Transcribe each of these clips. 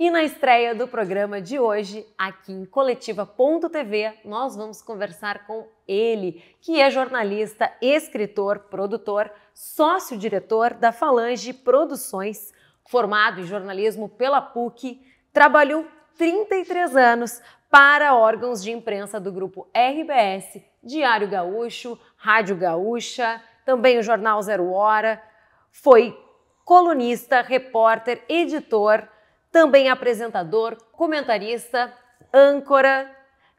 E na estreia do programa de hoje, aqui em coletiva.tv, nós vamos conversar com ele, que é jornalista, escritor, produtor, sócio-diretor da Falange Produções, formado em jornalismo pela PUC, trabalhou 33 anos para órgãos de imprensa do grupo RBS, Diário Gaúcho, Rádio Gaúcha, também o jornal Zero Hora. Foi colunista, repórter, editor também apresentador, comentarista, âncora,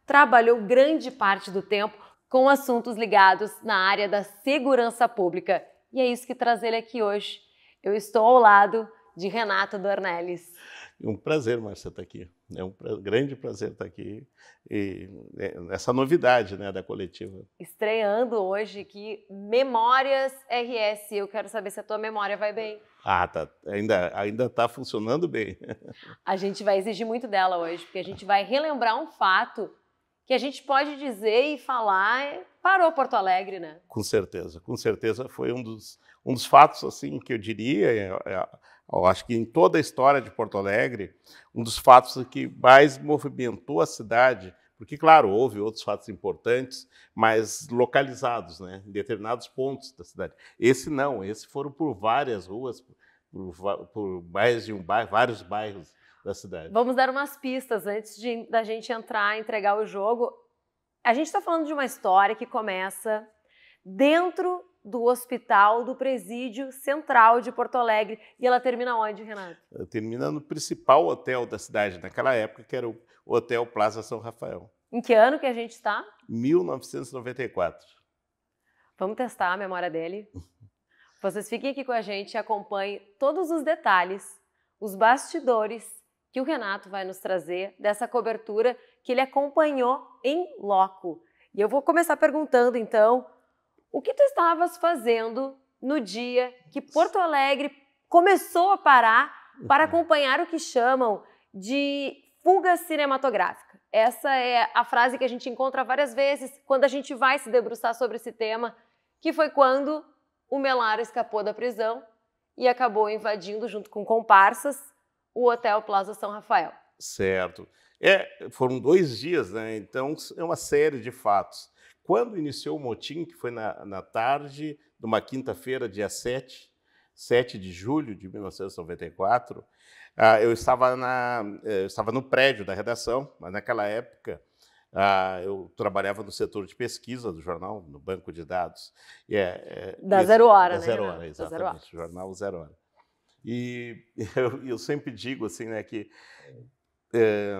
trabalhou grande parte do tempo com assuntos ligados na área da segurança pública. E é isso que traz ele aqui hoje. Eu estou ao lado de Renato Dornelles. Um prazer, Marcia, estar aqui. É um grande prazer estar aqui e é, essa novidade né, da coletiva. Estreando hoje aqui Memórias RS. Eu quero saber se a tua memória vai bem. Ah, tá. Ainda ainda está funcionando bem. A gente vai exigir muito dela hoje, porque a gente vai relembrar um fato que a gente pode dizer e falar. Parou Porto Alegre, né? Com certeza, com certeza foi um dos um dos fatos assim que eu diria. É, é, eu acho que em toda a história de Porto Alegre, um dos fatos que mais movimentou a cidade, porque, claro, houve outros fatos importantes, mas localizados, né, em determinados pontos da cidade. Esse não, esse foram por várias ruas, por, por mais de um bairro, vários bairros da cidade. Vamos dar umas pistas antes de, da gente entrar, entregar o jogo. A gente está falando de uma história que começa dentro do Hospital do Presídio Central de Porto Alegre. E ela termina onde, Renato? Eh, termina no principal hotel da cidade naquela época, que era o Hotel Plaza São Rafael. Em que ano que a gente está? 1994. Vamos testar a memória dele? Vocês fiquem aqui com a gente e acompanhem todos os detalhes, os bastidores que o Renato vai nos trazer dessa cobertura que ele acompanhou em loco. E eu vou começar perguntando, então, o que tu estavas fazendo no dia que Porto Alegre começou a parar para uhum. acompanhar o que chamam de fuga cinematográfica? Essa é a frase que a gente encontra várias vezes quando a gente vai se debruçar sobre esse tema, que foi quando o Melara escapou da prisão e acabou invadindo, junto com comparsas, o Hotel Plaza São Rafael. Certo. É, foram dois dias, né? Então é uma série de fatos. Quando iniciou o motim, que foi na, na tarde de uma quinta-feira, dia 7, 7 de julho de 1994, ah, eu estava, na, eh, eu estava no prédio da redação, mas naquela época ah, eu trabalhava no setor de pesquisa do jornal, no banco de dados. E é, é, da Zero Hora, da né? Zero Hora, exatamente, zero hora. jornal Zero Hora. E eu, eu sempre digo assim, né, que é,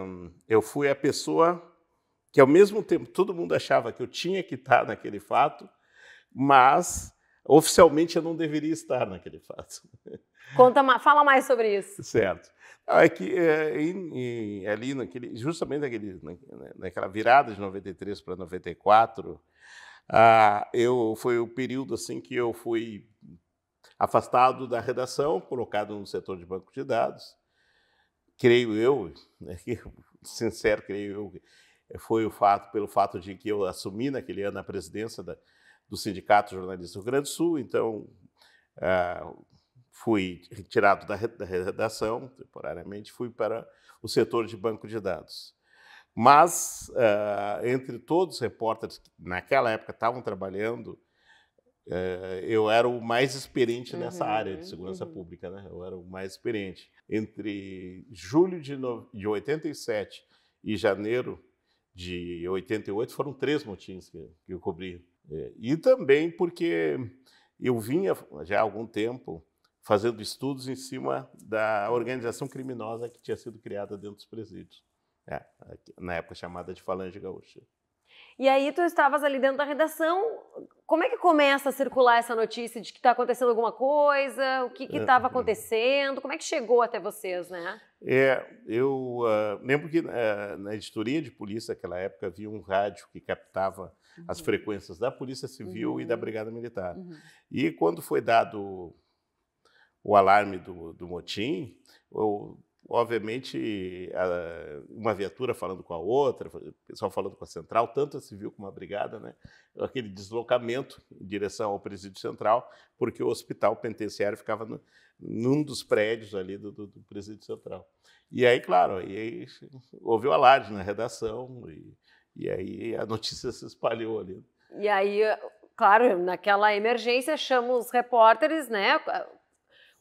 eu fui a pessoa que ao mesmo tempo todo mundo achava que eu tinha que estar naquele fato, mas oficialmente eu não deveria estar naquele fato. Conta, fala mais sobre isso. Certo. É que é, em, em, ali naquele, justamente naquele, naquela virada de 93 para 94, ah, eu foi o período assim que eu fui afastado da redação, colocado no setor de banco de dados. Creio eu, né, sincero, creio eu foi o fato pelo fato de que eu assumi naquele ano a presidência da, do Sindicato Jornalista do Rio Grande do Sul, então ah, fui retirado da, da redação temporariamente, fui para o setor de banco de dados. Mas, ah, entre todos os repórteres que naquela época estavam trabalhando, eh, eu era o mais experiente uhum, nessa área de segurança uhum. pública, né? Eu era o mais experiente. Entre julho de, no... de 87 e janeiro de 88 foram três motins que, que eu cobri. É, e também porque eu vinha já há algum tempo fazendo estudos em cima da organização criminosa que tinha sido criada dentro dos presídios, é, na época chamada de Falange Gaúcha. E aí tu estavas ali dentro da redação, como é que começa a circular essa notícia de que está acontecendo alguma coisa, o que estava é. acontecendo, como é que chegou até vocês, né? É, eu uh, lembro que uh, na editoria de polícia naquela época havia um rádio que captava uhum. as frequências da Polícia Civil uhum. e da uhum. Brigada Militar. Uhum. E quando foi dado o alarme do, do motim, eu obviamente, uma viatura falando com a outra, o pessoal falando com a central, tanto a civil como a brigada, né? aquele deslocamento em direção ao presídio central, porque o hospital penitenciário ficava no, num dos prédios ali do, do, do, presídio central. E aí, claro, aí houve o alarde na redação, e, e aí a notícia se espalhou ali. E aí, claro, naquela emergência, chama os repórteres, né?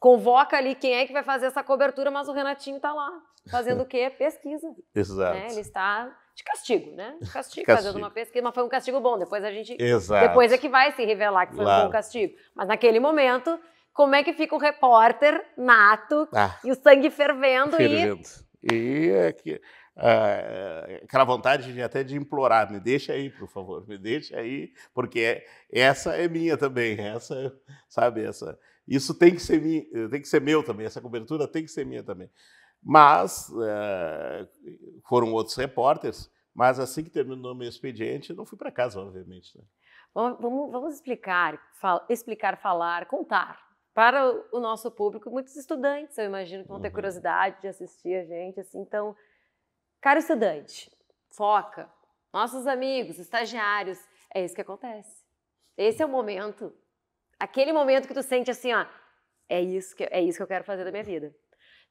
convoca ali quem é que vai fazer essa cobertura, mas o Renatinho está lá. Fazendo o quê? Pesquisa. Exato. Né? Ele está de castigo, né? De castigo, castigo, fazendo uma pesquisa, mas foi um castigo bom. Depois a gente. Exato. Depois é que vai se revelar que foi claro. um bom castigo. Mas naquele momento, como é que fica o repórter nato ah, e o sangue fervendo? Fervendo. E, e é que, ah, aquela vontade de até de implorar, me deixa aí, por favor, me deixa aí, porque essa é minha também, essa, sabe, essa isso tem que ser, eh, tem que ser meu também, essa cobertura tem que ser minha também. Mas é, foram outros repórteres, mas assim que terminou meu expediente, eu não fui para casa, obviamente. Né? Vamos, vamos explicar, fal, explicar, falar, contar para o, nosso público, muitos estudantes, eu imagino, que vão uhum. ter curiosidade de assistir a gente. Assim, então, caro estudante, foca, nossos amigos, estagiários, é isso que acontece. Esse é o momento Aquele momento que tu sente assim, ó, é isso que, é isso que eu quero fazer da minha vida.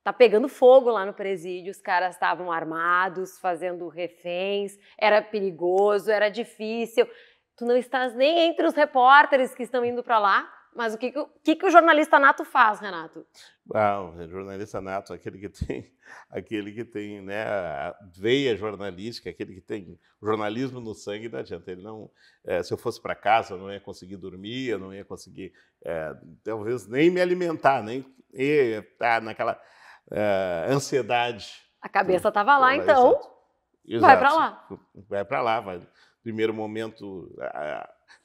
Tá pegando fogo lá no presídio, os caras estavam armados, fazendo reféns, era perigoso, era difícil. Tu não estás nem entre os repórteres que estão indo para lá, mas o que, que, o, que, que o jornalista nato faz, Renato? Ah, o jornalista nato, é aquele que tem, aquele que tem né, a veia jornalística, aquele que tem jornalismo no sangue, não adianta. Ele não, é, se eu fosse para casa, eu não ia conseguir dormir, eu não ia conseguir, é, talvez, nem me alimentar, nem estar tá naquela é, ansiedade. A cabeça estava então, lá, então, então. Exato. Vai para lá. Vai para lá, vai. Primeiro momento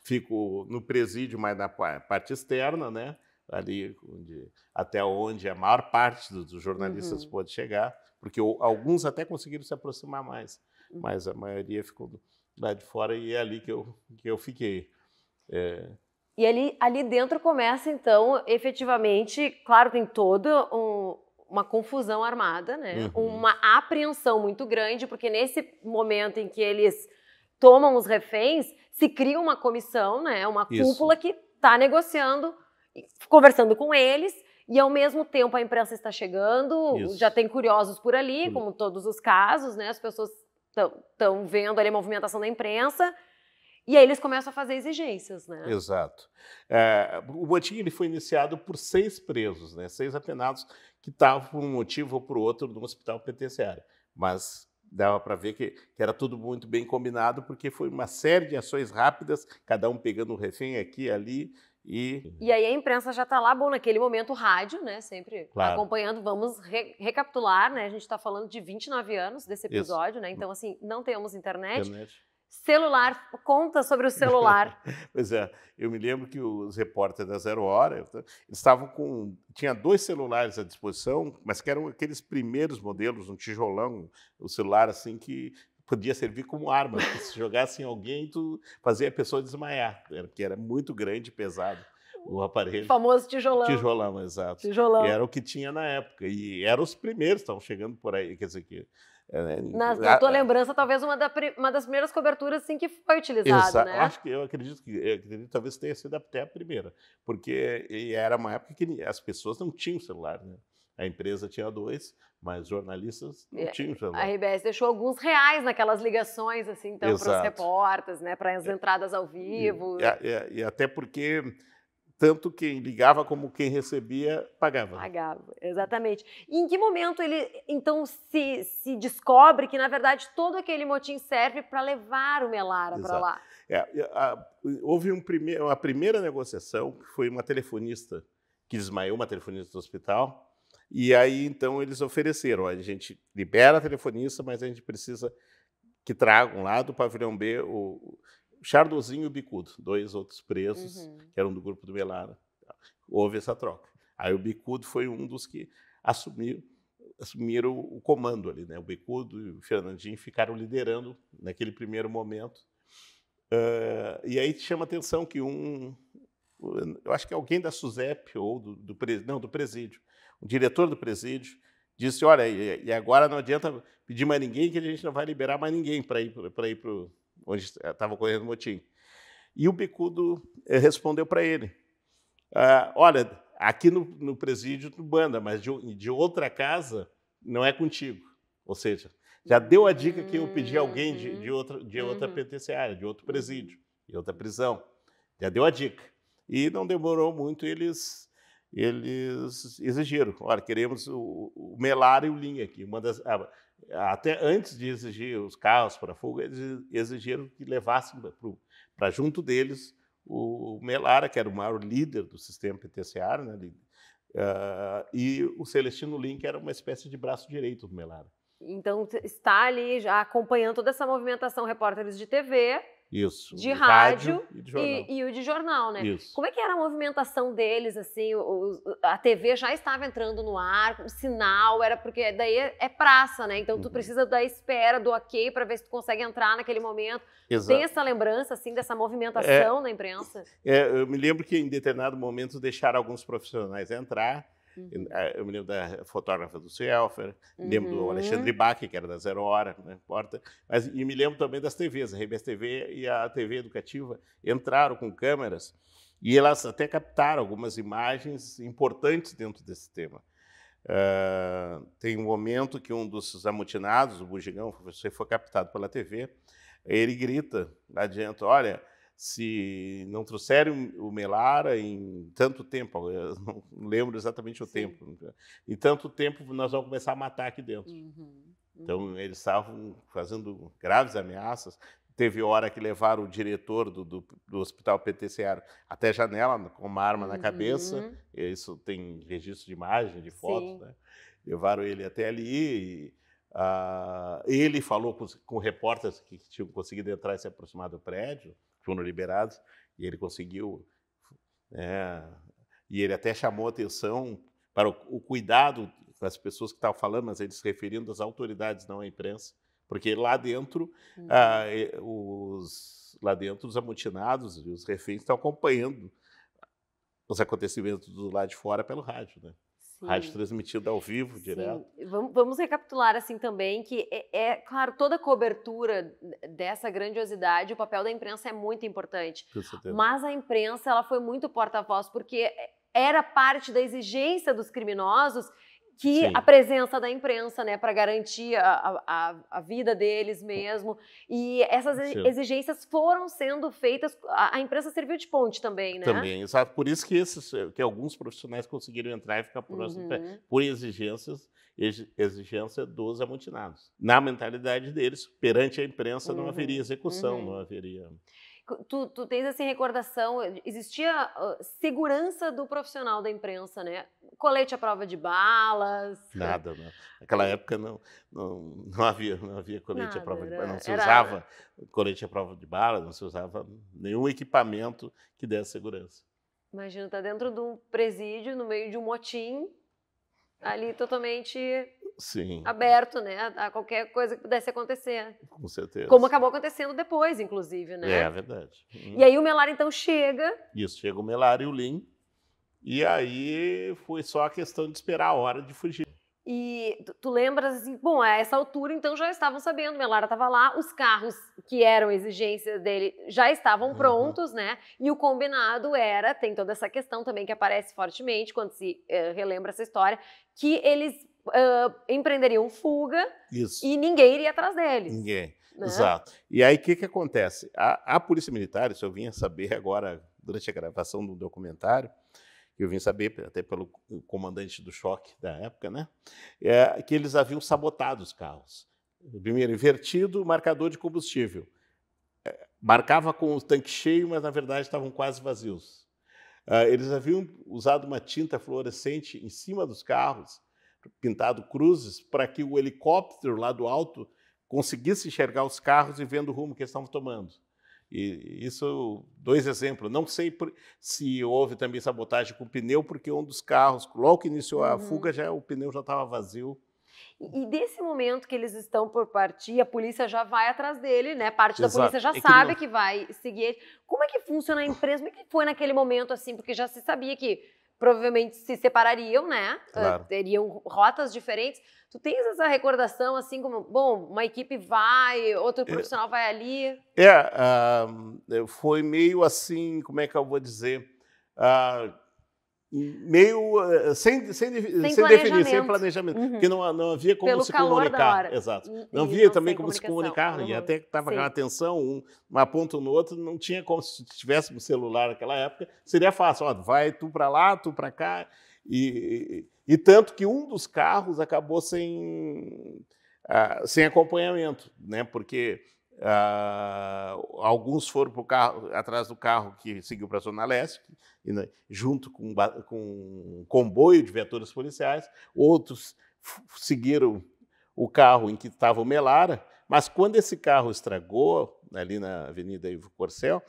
fico no presídio, mas na parte externa, né? ali onde, até onde a maior parte dos jornalistas uhum. pôde chegar, porque alguns até conseguiram se aproximar mais, uhum. mas a maioria ficou lá de fora e é ali que eu, que eu fiquei. É... E ali, ali dentro começa, então, efetivamente, claro, tem toda um, uma confusão armada, né? Uhum. Uma apreensão muito grande, porque nesse momento em que eles tomam os reféns, se cria uma comissão, né, uma cúpula Isso. que está negociando, conversando com eles, e ao mesmo tempo a imprensa está chegando, Isso. já tem curiosos por ali, como todos os casos, né, as pessoas estão vendo ali a movimentação da imprensa, e aí eles começam a fazer exigências, né? Exato. É, o motim ele foi iniciado por seis presos, né? seis apenados que estavam por um motivo ou por outro no hospital penitenciário. Mas dava para ver que, que, era tudo muito bem combinado, porque foi uma série de ações rápidas, cada um pegando um refém aqui ali. E... e aí a imprensa já está lá, bom, naquele momento o rádio, né, sempre claro. acompanhando, vamos re recapitular, né, a gente está falando de 29 anos desse episódio, Isso. né, então assim, não temos internet. internet celular, conta sobre o celular. pois é, eu me lembro que os repórteres da Zero Hora, estavam com, tinha dois celulares à disposição, mas que eram aqueles primeiros modelos, um tijolão, o um celular assim que podia servir como arma, se jogasse em alguém, tu fazia a pessoa desmaiar, porque era muito grande e pesado o aparelho. O famoso tijolão. Tijolão, exato. Tijolão. E era o que tinha na época. E eram os primeiros que estavam chegando por aí. Quer dizer que. É, né, na, na tua a, lembrança, talvez uma, da, uma, das primeiras coberturas assim, que foi utilizada, né? Acho que eu acredito que eu acredito, talvez tenha sido até a primeira, porque era uma época que as pessoas não tinham celular, né? A empresa tinha dois, mas jornalistas não é, tinham celular. A RBS deixou alguns reais naquelas ligações, assim, então, para os repórteres, né? Para as é. entradas ao vivo. E, e, e até porque tanto quem ligava como quem recebia pagava. Pagava, exatamente. E em que momento ele então se, se descobre que, na verdade, todo aquele motim serve para levar o Melara para lá? É, a, a, houve um prime uma primeira negociação, que foi uma telefonista que desmaiou, uma telefonista do hospital, e aí então eles ofereceram: a gente libera a telefonista, mas a gente precisa que tragam lá do pavilhão B o, Chardozinho e o Bicudo, dois outros presos uhum. que eram do grupo do Melara. Houve essa troca. Aí o Bicudo foi um dos que assumiu assumiram o comando ali, né? O Bicudo e o Fernandinho ficaram liderando naquele primeiro momento. Uh, e aí chama atenção que um, eu acho que alguém da SUSEP ou do, do não do presídio, o diretor do presídio disse, olha, e agora não adianta pedir mais ninguém que a gente não vai liberar mais ninguém para ir para ir para onde estava eh, ocorrendo o motim. E o Bicudo eh, respondeu para ele: ah, Olha, aqui no, no, presídio tu banda, mas de, de, outra casa não é contigo. Ou seja, já deu a dica que eu pedi a alguém de, de, hum, outra, de outra uhum. penitenciária, de outro presídio, de outra prisão. Já deu a dica. E não demorou muito, eles eles exigiram, olha, queremos o, o Melar e o Linha aqui, uma das, até antes de exigir os carros para fuga, eles exigiram que levassem para junto deles o Melara, que era o maior líder do sistema PTCR, né, uh, e o Celestino Link era uma espécie de braço direito do Melara. Então, está ali já acompanhando toda essa movimentação, repórteres de TV, isso. De rádio, rádio e, de e, e, o de jornal, né? Isso. Como é que era a movimentação deles, assim? O, a TV já estava entrando no ar, o sinal era porque daí é, é praça, né? Então tu uhum. precisa da espera, do ok, para ver se tu consegue entrar naquele momento. Exato. Tem essa lembrança, assim, dessa movimentação é, na imprensa? É, eu me lembro que em determinado momento deixaram alguns profissionais entrar Uhum. Eh, eu me lembro da fotógrafa do Cielfer, uhum. lembro do Alexandre uhum. Bach, que era da Zero Hora, não importa. Mas, e me lembro também das TVs, a Rebes TV e a TV Educativa entraram com câmeras e elas até captaram algumas imagens importantes dentro desse tema. Uh, tem um momento que um dos amotinados, o Bugigão, você foi captado pela TV, ele grita adianta, olha, se não trouxerem o Melara em tanto tempo, eu não lembro exatamente o Sim. tempo, né, em tanto tempo nós vamos começar a matar aqui dentro. Uhum. Então, uhum. eles estavam fazendo graves ameaças. Teve hora que levaram o diretor do, do, do hospital PTCR até janela, com uma arma uhum. na cabeça. Uhum. Isso tem registro de imagem, de foto. Né? Levaram ele até ali. E, uh, ele falou com, com repórteres que, que tinham conseguido entrar e se aproximar do prédio foram liberados, e ele conseguiu. É, e ele até chamou atenção para o, o cuidado com as pessoas que estavam falando, mas eles referindo às autoridades, não à imprensa, porque lá dentro, uhum. ah, os, lá dentro os amotinados e os reféns estão acompanhando os acontecimentos do lado de fora pelo rádio. Né? Sim. Rádio transmitida ao vivo, direto. Vamos, vamos, recapitular assim também que é, é, claro, toda cobertura dessa grandiosidade, o papel da imprensa é muito importante. Com certeza. Mas a imprensa ela foi muito porta-voz porque era parte da exigência dos criminosos que Sim. a presença da imprensa, né, para garantir a, a, a, vida deles mesmo. E essas exigências foram sendo feitas, a, a, imprensa serviu de ponte também, né? Também, exato. Por isso que, esses, eh, que alguns profissionais conseguiram entrar e ficar próximo, uhum. por exigências exigência dos amotinados. Na mentalidade deles, perante a imprensa uhum. não haveria execução, uhum. não haveria... Tu, tu tens essa recordação, existia segurança do profissional da imprensa, né? Colete à prova de balas. Nada, não. Né? Naquela época não, não, não, havia, não havia colete Nada, à prova de balas, não se era... usava colete à prova de balas, não se usava nenhum equipamento que desse segurança. Imagina, tá dentro de um presídio, no meio de um motim, é. ali totalmente Sim. aberto né, a, qualquer coisa que pudesse acontecer. Com certeza. Como acabou acontecendo depois, inclusive, né? É, verdade. Hum. E aí o Melar, então, chega... Isso, chega o Melar e o Lin. E aí foi só a questão de esperar a hora de fugir. E tu, lembras assim, bom, a essa altura então já estavam sabendo, Melara estava lá, os carros que eram exigências dele já estavam uhum. prontos, né? E o combinado era, tem toda essa questão também que aparece fortemente quando se eh, relembra essa história, que eles uh, empreenderiam fuga Isso. e ninguém iria atrás deles. Ninguém. Né? Exato. E aí o que, que acontece? A, a, Polícia Militar, isso eu a saber agora durante a gravação do documentário, eu vim saber até pelo comandante do choque da época, né? É, que eles haviam sabotado os carros. Primeiro, invertido o marcador de combustível. É, marcava com o tanque cheio, mas na verdade estavam quase vazios. Ah, eles haviam usado uma tinta fluorescente em cima dos carros pintado cruzes, para que o helicóptero lá do alto conseguisse enxergar os carros e vendo o rumo que eles estavam tomando. E isso, dois exemplos. Não sei por, se houve também sabotagem com pneu, porque um dos carros, logo que iniciou a uhum. fuga, já o pneu já estava vazio. E desse momento que eles estão por partir, a polícia já vai atrás dele, né? Parte Exato. da polícia já é que sabe não... que, vai seguir ele. Como é que funciona a empresa? Como é que foi naquele momento assim? Porque já se sabia que provavelmente se separariam, né? Ah, claro. Teriam rotas diferentes. Tu tens essa recordação, assim, como, bom, uma equipe vai, outro é. profissional é, vai ali? É, uh, foi meio assim, como é que eu vou dizer? Uh, meio eh, sem, sem, sem, sem definir, sem planejamento, uhum. porque não, não havia como Pelo se comunicar. Exato. E, não havia também como se comunicar, uhum. e até que estava aquela atenção um, um no outro, não tinha como se tivéssemos um celular naquela época, seria fácil, ó, vai tu para lá, tu para cá, e, e, e, tanto que um dos carros acabou sem, uh, sem acompanhamento, né, porque... Uh, alguns foram pro carro, atrás do carro que seguiu para a Zona Leste, né, junto com, com um comboio de viaturas policiais, outros seguiram o carro em que estava o Melara, mas quando esse carro estragou, ali na Avenida Ivo Corcel,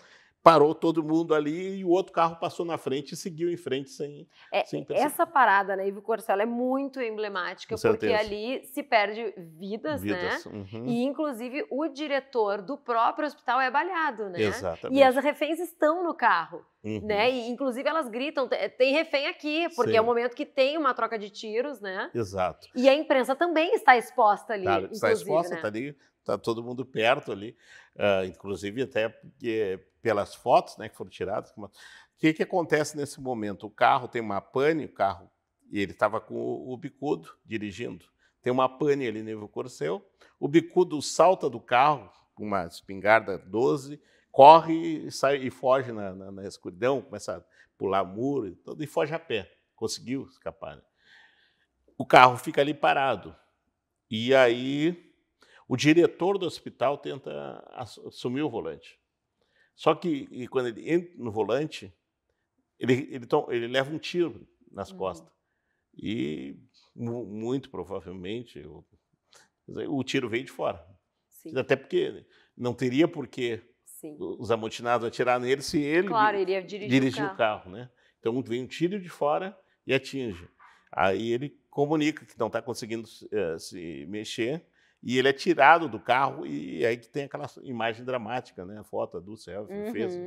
parou todo mundo ali e o outro carro passou na frente e seguiu em frente sem, é, sem é, Essa parada, né, Ivo Corcel, é muito emblemática, porque ali se perde vidas, né, vidas né? Uhum. E, inclusive, o diretor do próprio hospital é baleado, né? Exatamente. E as reféns estão no carro. Uhum. Né? E, inclusive, elas gritam: tem refém aqui, porque Sim. é o momento que tem uma troca de tiros, né? Exato. E a imprensa também está exposta ali. Tá, está exposta, está né. ali, está todo mundo perto ali. Uh, inclusive até pelas fotos né, que foram tiradas. O que, que acontece nesse momento? O carro tem uma pane, o carro, e ele estava com o, o, bicudo dirigindo. Tem uma pane ali nível corcel. O bicudo salta do carro, uma espingarda 12, corre e, sai, e foge na, na, na, escuridão, começa a pular muro e, tudo, e foge a pé. Conseguiu escapar. Né? O carro fica ali parado. E aí o diretor do hospital tenta assumir o volante. Só que quando ele entra no volante, ele, ele, ele leva um tiro nas uhum. costas. E muito provavelmente o tiro veio de fora. Sim. Até porque não teria porquê os amotinados atirar nele se ele claro, iria dirigir, dirigir o, carro. o carro. né? Então vem um tiro de fora e atinge. Aí ele comunica que não está conseguindo uh, se mexer e ele é tirado do carro e aí que tem aquela imagem dramática, né? A foto do selfie uhum. fez.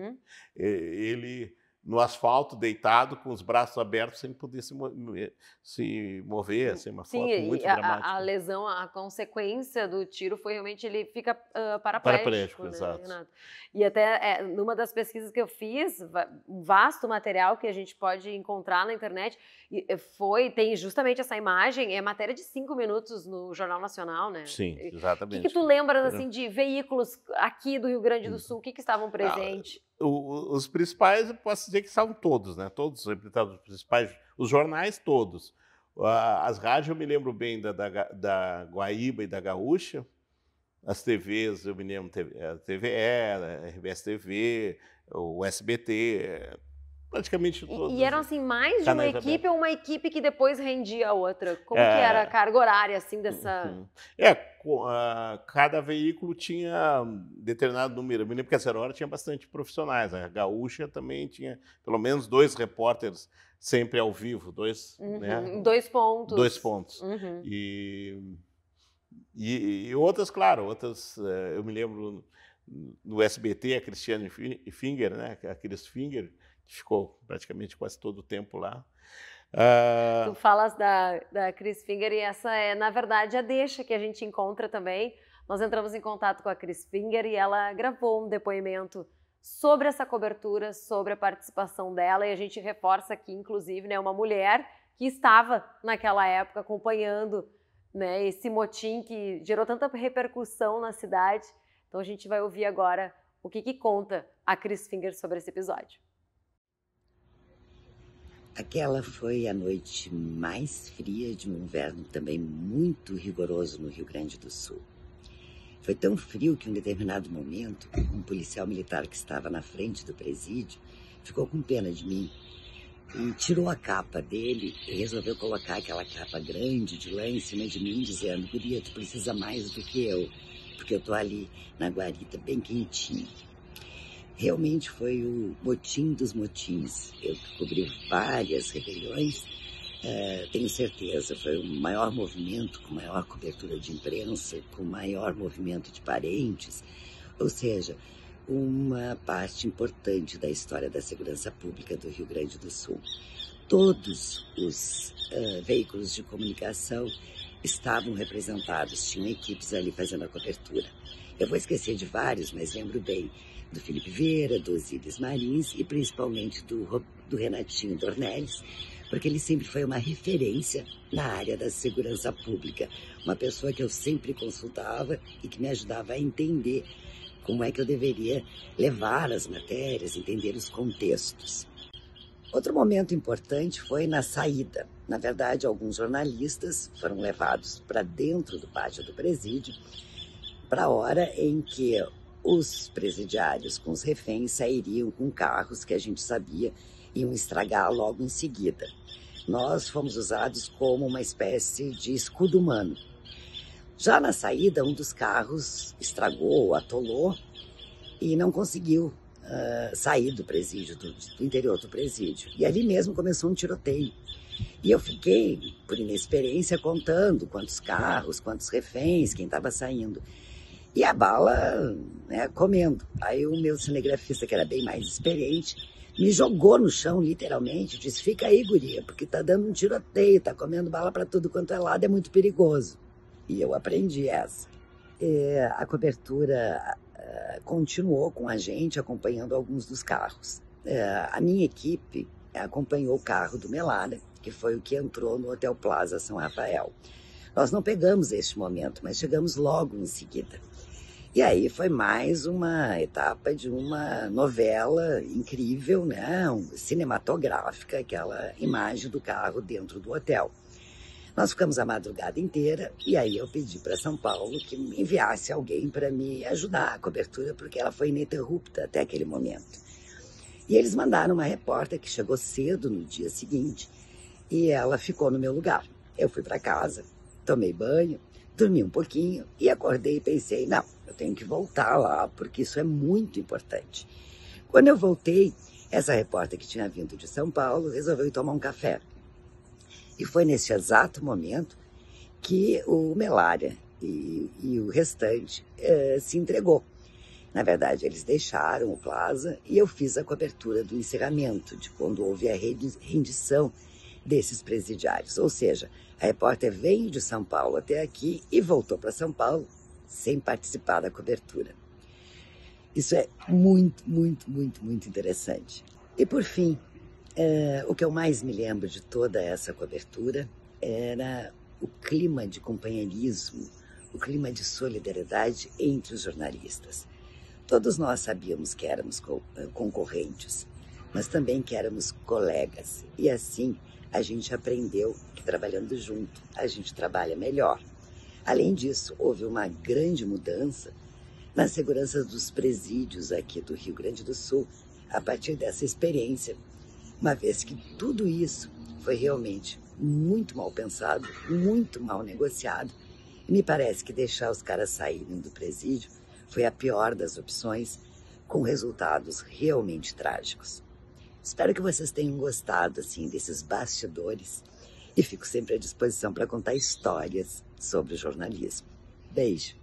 Ele no asfalto, deitado, com os braços abertos, sem poder se, mover, eh, se mover, hum, assim, uma Sim, foto muito a, dramática. a lesão, a consequência do tiro foi realmente, ele fica uh, paraplégico, paraplégico né, exato. Renato? E até, é, numa das pesquisas que eu fiz, um vasto material que a gente pode encontrar na internet, eh, foi, tem justamente essa imagem, é matéria de cinco minutos no Jornal Nacional, né? Sim, exatamente. O que, que, tu lembras, assim, é. de veículos aqui do Rio Grande do uhum. Sul, o que, que estavam ah, presentes? Ah, os principais, eu posso dizer que estavam todos, né? Todos os principais, os jornais todos. As rádios, eu me lembro bem da, da, da Guaíba e da Gaúcha, as TVs, eu me lembro, a é, TVE, a é, RBS TV, o SBT, praticamente todos E eram assim mais de uma equipe ou uma equipe que depois rendia a outra? Como é, que era a carga horária assim uhum. dessa? É, ah, cada veículo tinha determinado número. Eu me lembro que essa hora tinha bastante profissionais. A Gaúcha também tinha pelo menos dois repórteres sempre ao vivo, dois, né? uhum. né? Dois pontos. Dois pontos. Uhum. E, e, e outras, claro, outras. Eh, eu me lembro no SBT, a Cristiane Finger, né? Aqueles Finger ficou praticamente quase todo o tempo lá. Uh... Tu falas da, da Chris Finger e essa é, na verdade, a deixa que a gente encontra também. Nós entramos em contato com a Chris Finger e ela gravou um depoimento sobre essa cobertura, sobre a participação dela, e a gente reforça aqui, inclusive, né, uma mulher que estava naquela época acompanhando né, esse motim que gerou tanta repercussão na cidade. Então a gente vai ouvir agora o que, que conta a Chris Finger sobre esse episódio. Aquela foi a noite mais fria de um inverno também muito rigoroso no Rio Grande do Sul. Foi tão frio que, em um determinado momento, um policial militar que estava na frente do presídio ficou com pena de mim e tirou a capa dele e resolveu colocar aquela capa grande de lã em cima de mim, dizendo: Guria, tu precisa mais do que eu, porque eu tô ali na guarita bem quentinho. Realmente foi o motim dos motins. Eu cobri várias rebeliões. É, tenho certeza, foi o maior movimento, com maior cobertura de imprensa, com maior movimento de parentes. Ou seja, uma parte importante da história da segurança pública do Rio Grande do Sul. Todos os uh, veículos de comunicação estavam representados, tinham equipes ali fazendo a cobertura. Eu vou esquecer de vários, mas lembro bem do Felipe Vieira, do Osíris Marins e principalmente do, do Renatinho Dornelles, porque ele sempre foi uma referência na área da segurança pública. Uma pessoa que eu sempre consultava e que me ajudava a entender como é que eu deveria levar as matérias, entender os contextos. Outro momento importante foi na saída. Na verdade, alguns jornalistas foram levados para dentro do pátio do presídio para a hora em que os presidiários com os reféns sairiam com carros que a gente sabia iam estragar logo em seguida. Nós fomos usados como uma espécie de escudo humano. Já na saída, um dos carros estragou, atolou e não conseguiu uh, sair do presídio, do, do interior do presídio. E ali mesmo começou um tiroteio. E eu fiquei, por inexperiência, contando quantos carros, quantos reféns, quem estava saindo. E a bala, né, comendo. Aí o meu cinegrafista, que era bem mais experiente, me jogou no chão, literalmente, disse, fica aí, guria, porque tá dando um tiroteio, tá comendo bala para tudo quanto é lado, é muito perigoso. E eu aprendi essa. É, a cobertura ah, continuou com a gente, acompanhando alguns dos carros. É, a minha equipe acompanhou o carro do Melara, que foi o que entrou no Hotel Plaza São Rafael. Nós não pegamos este momento, mas chegamos logo em seguida. E aí foi mais uma etapa de uma novela incrível, né? Um, cinematográfica, aquela imagem do carro dentro do hotel. Nós ficamos a madrugada inteira e aí eu pedi para São Paulo que me enviasse alguém para me ajudar a cobertura, porque ela foi ininterrupta até aquele momento. E eles mandaram uma repórter que chegou cedo no dia seguinte e ela ficou no meu lugar. Eu fui para casa, tomei banho, dormi um pouquinho e acordei e pensei: não, eu tenho que voltar lá, porque isso é muito importante. Quando eu voltei, essa repórter que tinha vindo de São Paulo resolveu tomar um café. E foi nesse exato momento que o Melária e, e o restante eh, se entregou. Na verdade, eles deixaram o Plaza e eu fiz a cobertura do encerramento, de quando houve a rendição desses presidiários. Ou seja, a repórter veio de São Paulo até aqui e voltou para São Paulo sem participar da cobertura. Isso é muito, muito, muito, muito interessante. E por fim, é, o que eu mais me lembro de toda essa cobertura era o clima de companheirismo, o clima de solidariedade entre os jornalistas. Todos nós sabíamos que éramos eh, concorrentes, mas também que éramos colegas. E assim a gente aprendeu que trabalhando junto a gente trabalha melhor. Além disso, houve uma grande mudança na segurança dos presídios aqui do Rio Grande do Sul a partir dessa experiência, uma vez que tudo isso foi realmente muito mal pensado, muito mal negociado. E me parece que deixar os caras saírem do presídio foi a pior das opções, com resultados realmente trágicos. Espero que vocês tenham gostado assim desses bastidores e fico sempre à disposição para contar histórias sobre jornalismo. Beijo.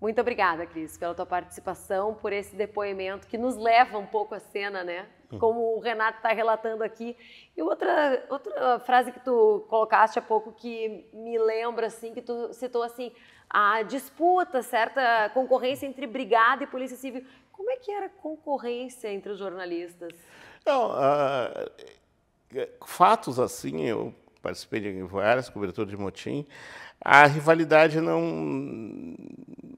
Muito obrigada, Cris, pela tua participação, por esse depoimento que nos leva um pouco à cena, né? Hum. Como o Renato está relatando aqui. E outra, outra frase que tu colocaste há pouco que me lembra, assim, que tu citou, assim, a disputa, certa concorrência entre brigada e polícia civil. Como é que era a concorrência entre os jornalistas? Não, uh, fatos assim, eu participei de várias cobertura de motim, a rivalidade não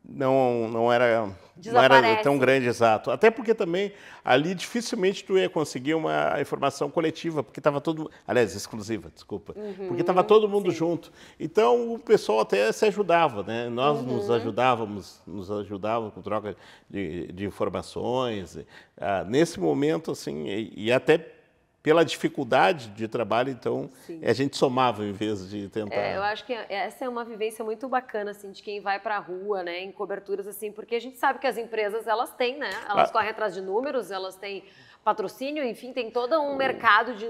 não não era Desaparece. não era tão grande, exato. Até porque também ali dificilmente tu ia conseguir uma informação coletiva, porque estava todo, aliás, exclusiva, desculpa, uhum, porque estava todo mundo sim. junto. Então o pessoal até se ajudava, né? Nós uhum. nos ajudávamos, nos ajudávamos com troca de, de informações. Ah, nesse momento assim, e, e até pela dificuldade de trabalho, então Sim. É, a gente somava em vez de tentar. É, eu acho que é, essa é uma vivência muito bacana assim de quem vai para a rua, né, em coberturas assim, porque a gente sabe que as empresas elas têm, né, elas ah. correm atrás de números, elas têm patrocínio, enfim, tem todo um mercado de,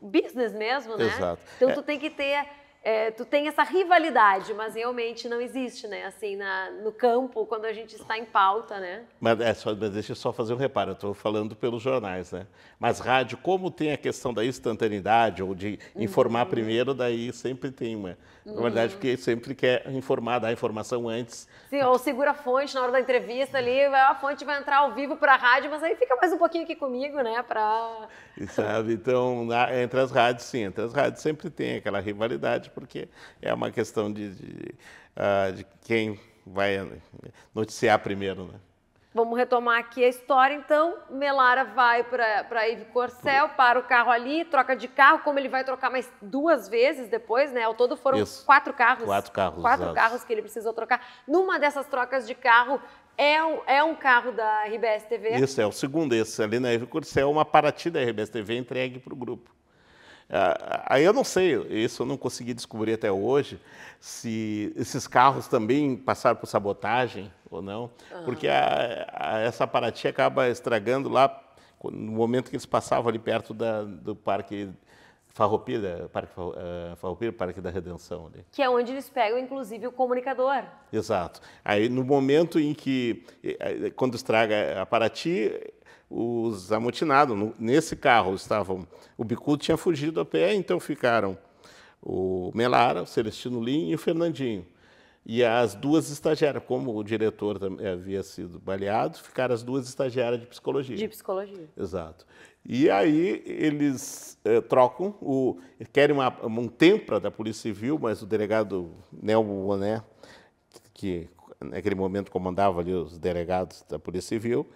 business mesmo, né? Exato. Então é. tu tem que ter é, tu tem essa rivalidade, mas realmente não existe, né? Assim, na, no campo, quando a gente está em pauta, né? Mas, é, só, mas deixa eu só fazer um reparo, eu estou falando pelos jornais, né? Mas rádio, como tem a questão da instantaneidade, ou de informar uhum. primeiro, daí sempre tem uma. Na verdade, uhum. porque sempre quer informar, dar informação antes. Sim, ou segura a fonte na hora da entrevista ali, a fonte vai entrar ao vivo para a rádio, mas aí fica mais um pouquinho aqui comigo, né? Para sabe? Então, na, entre as rádios, sim, entre as rádios sempre tem aquela rivalidade, porque é uma questão de, de, uh, de quem vai noticiar primeiro, né? Vamos retomar aqui a história, então. Melara vai para Yves Corcel, para o carro ali, troca de carro, como ele vai trocar mais duas vezes depois, né? Ao todo foram Isso. quatro carros. Quatro carros. Quatro carros que ele precisou trocar. Numa dessas trocas de carro, é um, é um carro da RBS TV? Isso, é o segundo. Esse ali na né? Curso é uma Paraty da RBS TV entregue para o grupo. Ah, ah, aí eu não sei, isso eu não consegui descobrir até hoje, se esses carros também passaram por sabotagem ou não, uhum. porque a, a, essa Paraty acaba estragando lá, no momento que eles passavam ali perto da, do parque Farroupilha, Parque eh, Farroupilha, Parque da Redenção. Ali. Que é onde eles pegam, inclusive, o comunicador. Exato. Aí, no momento em que, eh, eh, quando estraga a Paraty, os amotinados, nesse carro estavam, o Bicudo tinha fugido a pé, então ficaram o Melara, o Celestino Lin e o Fernandinho. E as duas estagiárias, como o diretor havia sido baleado, ficaram as duas estagiárias de psicologia. De psicologia. Exato. E aí eles eh, trocam, o, querem uma, um tempra da Polícia Civil, mas o delegado Nelmo Boné, que naquele momento comandava ali os delegados da Polícia Civil,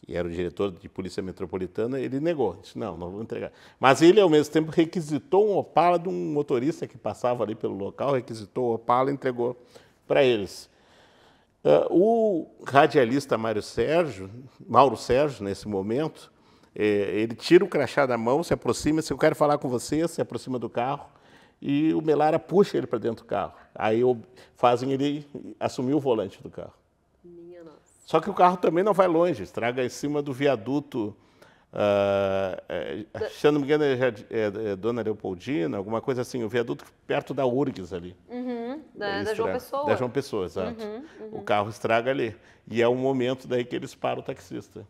que era o diretor de Polícia Metropolitana, ele negou, disse, não, não vou entregar. Mas ele, ao mesmo tempo, requisitou um Opala de um motorista que passava ali pelo local, requisitou o Opala e entregou para eles. Uh, o radialista Mário Sérgio, Mauro Sérgio, nesse momento, é, ele tira o crachá da mão, se aproxima, se eu quero falar com você, se aproxima do carro e o Melara puxa ele para dentro do carro. Aí fazem ele assumir o volante do carro. Minha nossa. Só que o carro também não vai longe, estraga em cima do viaduto, uh, se eu não me engano é, é, Dona Leopoldina, alguma coisa assim, o viaduto perto da URGS ali. Uhum, da, da João Pessoa. Da João Pessoa, exato. Uhum, uhum. O carro estraga ali. E é o momento daí que eles param o taxista.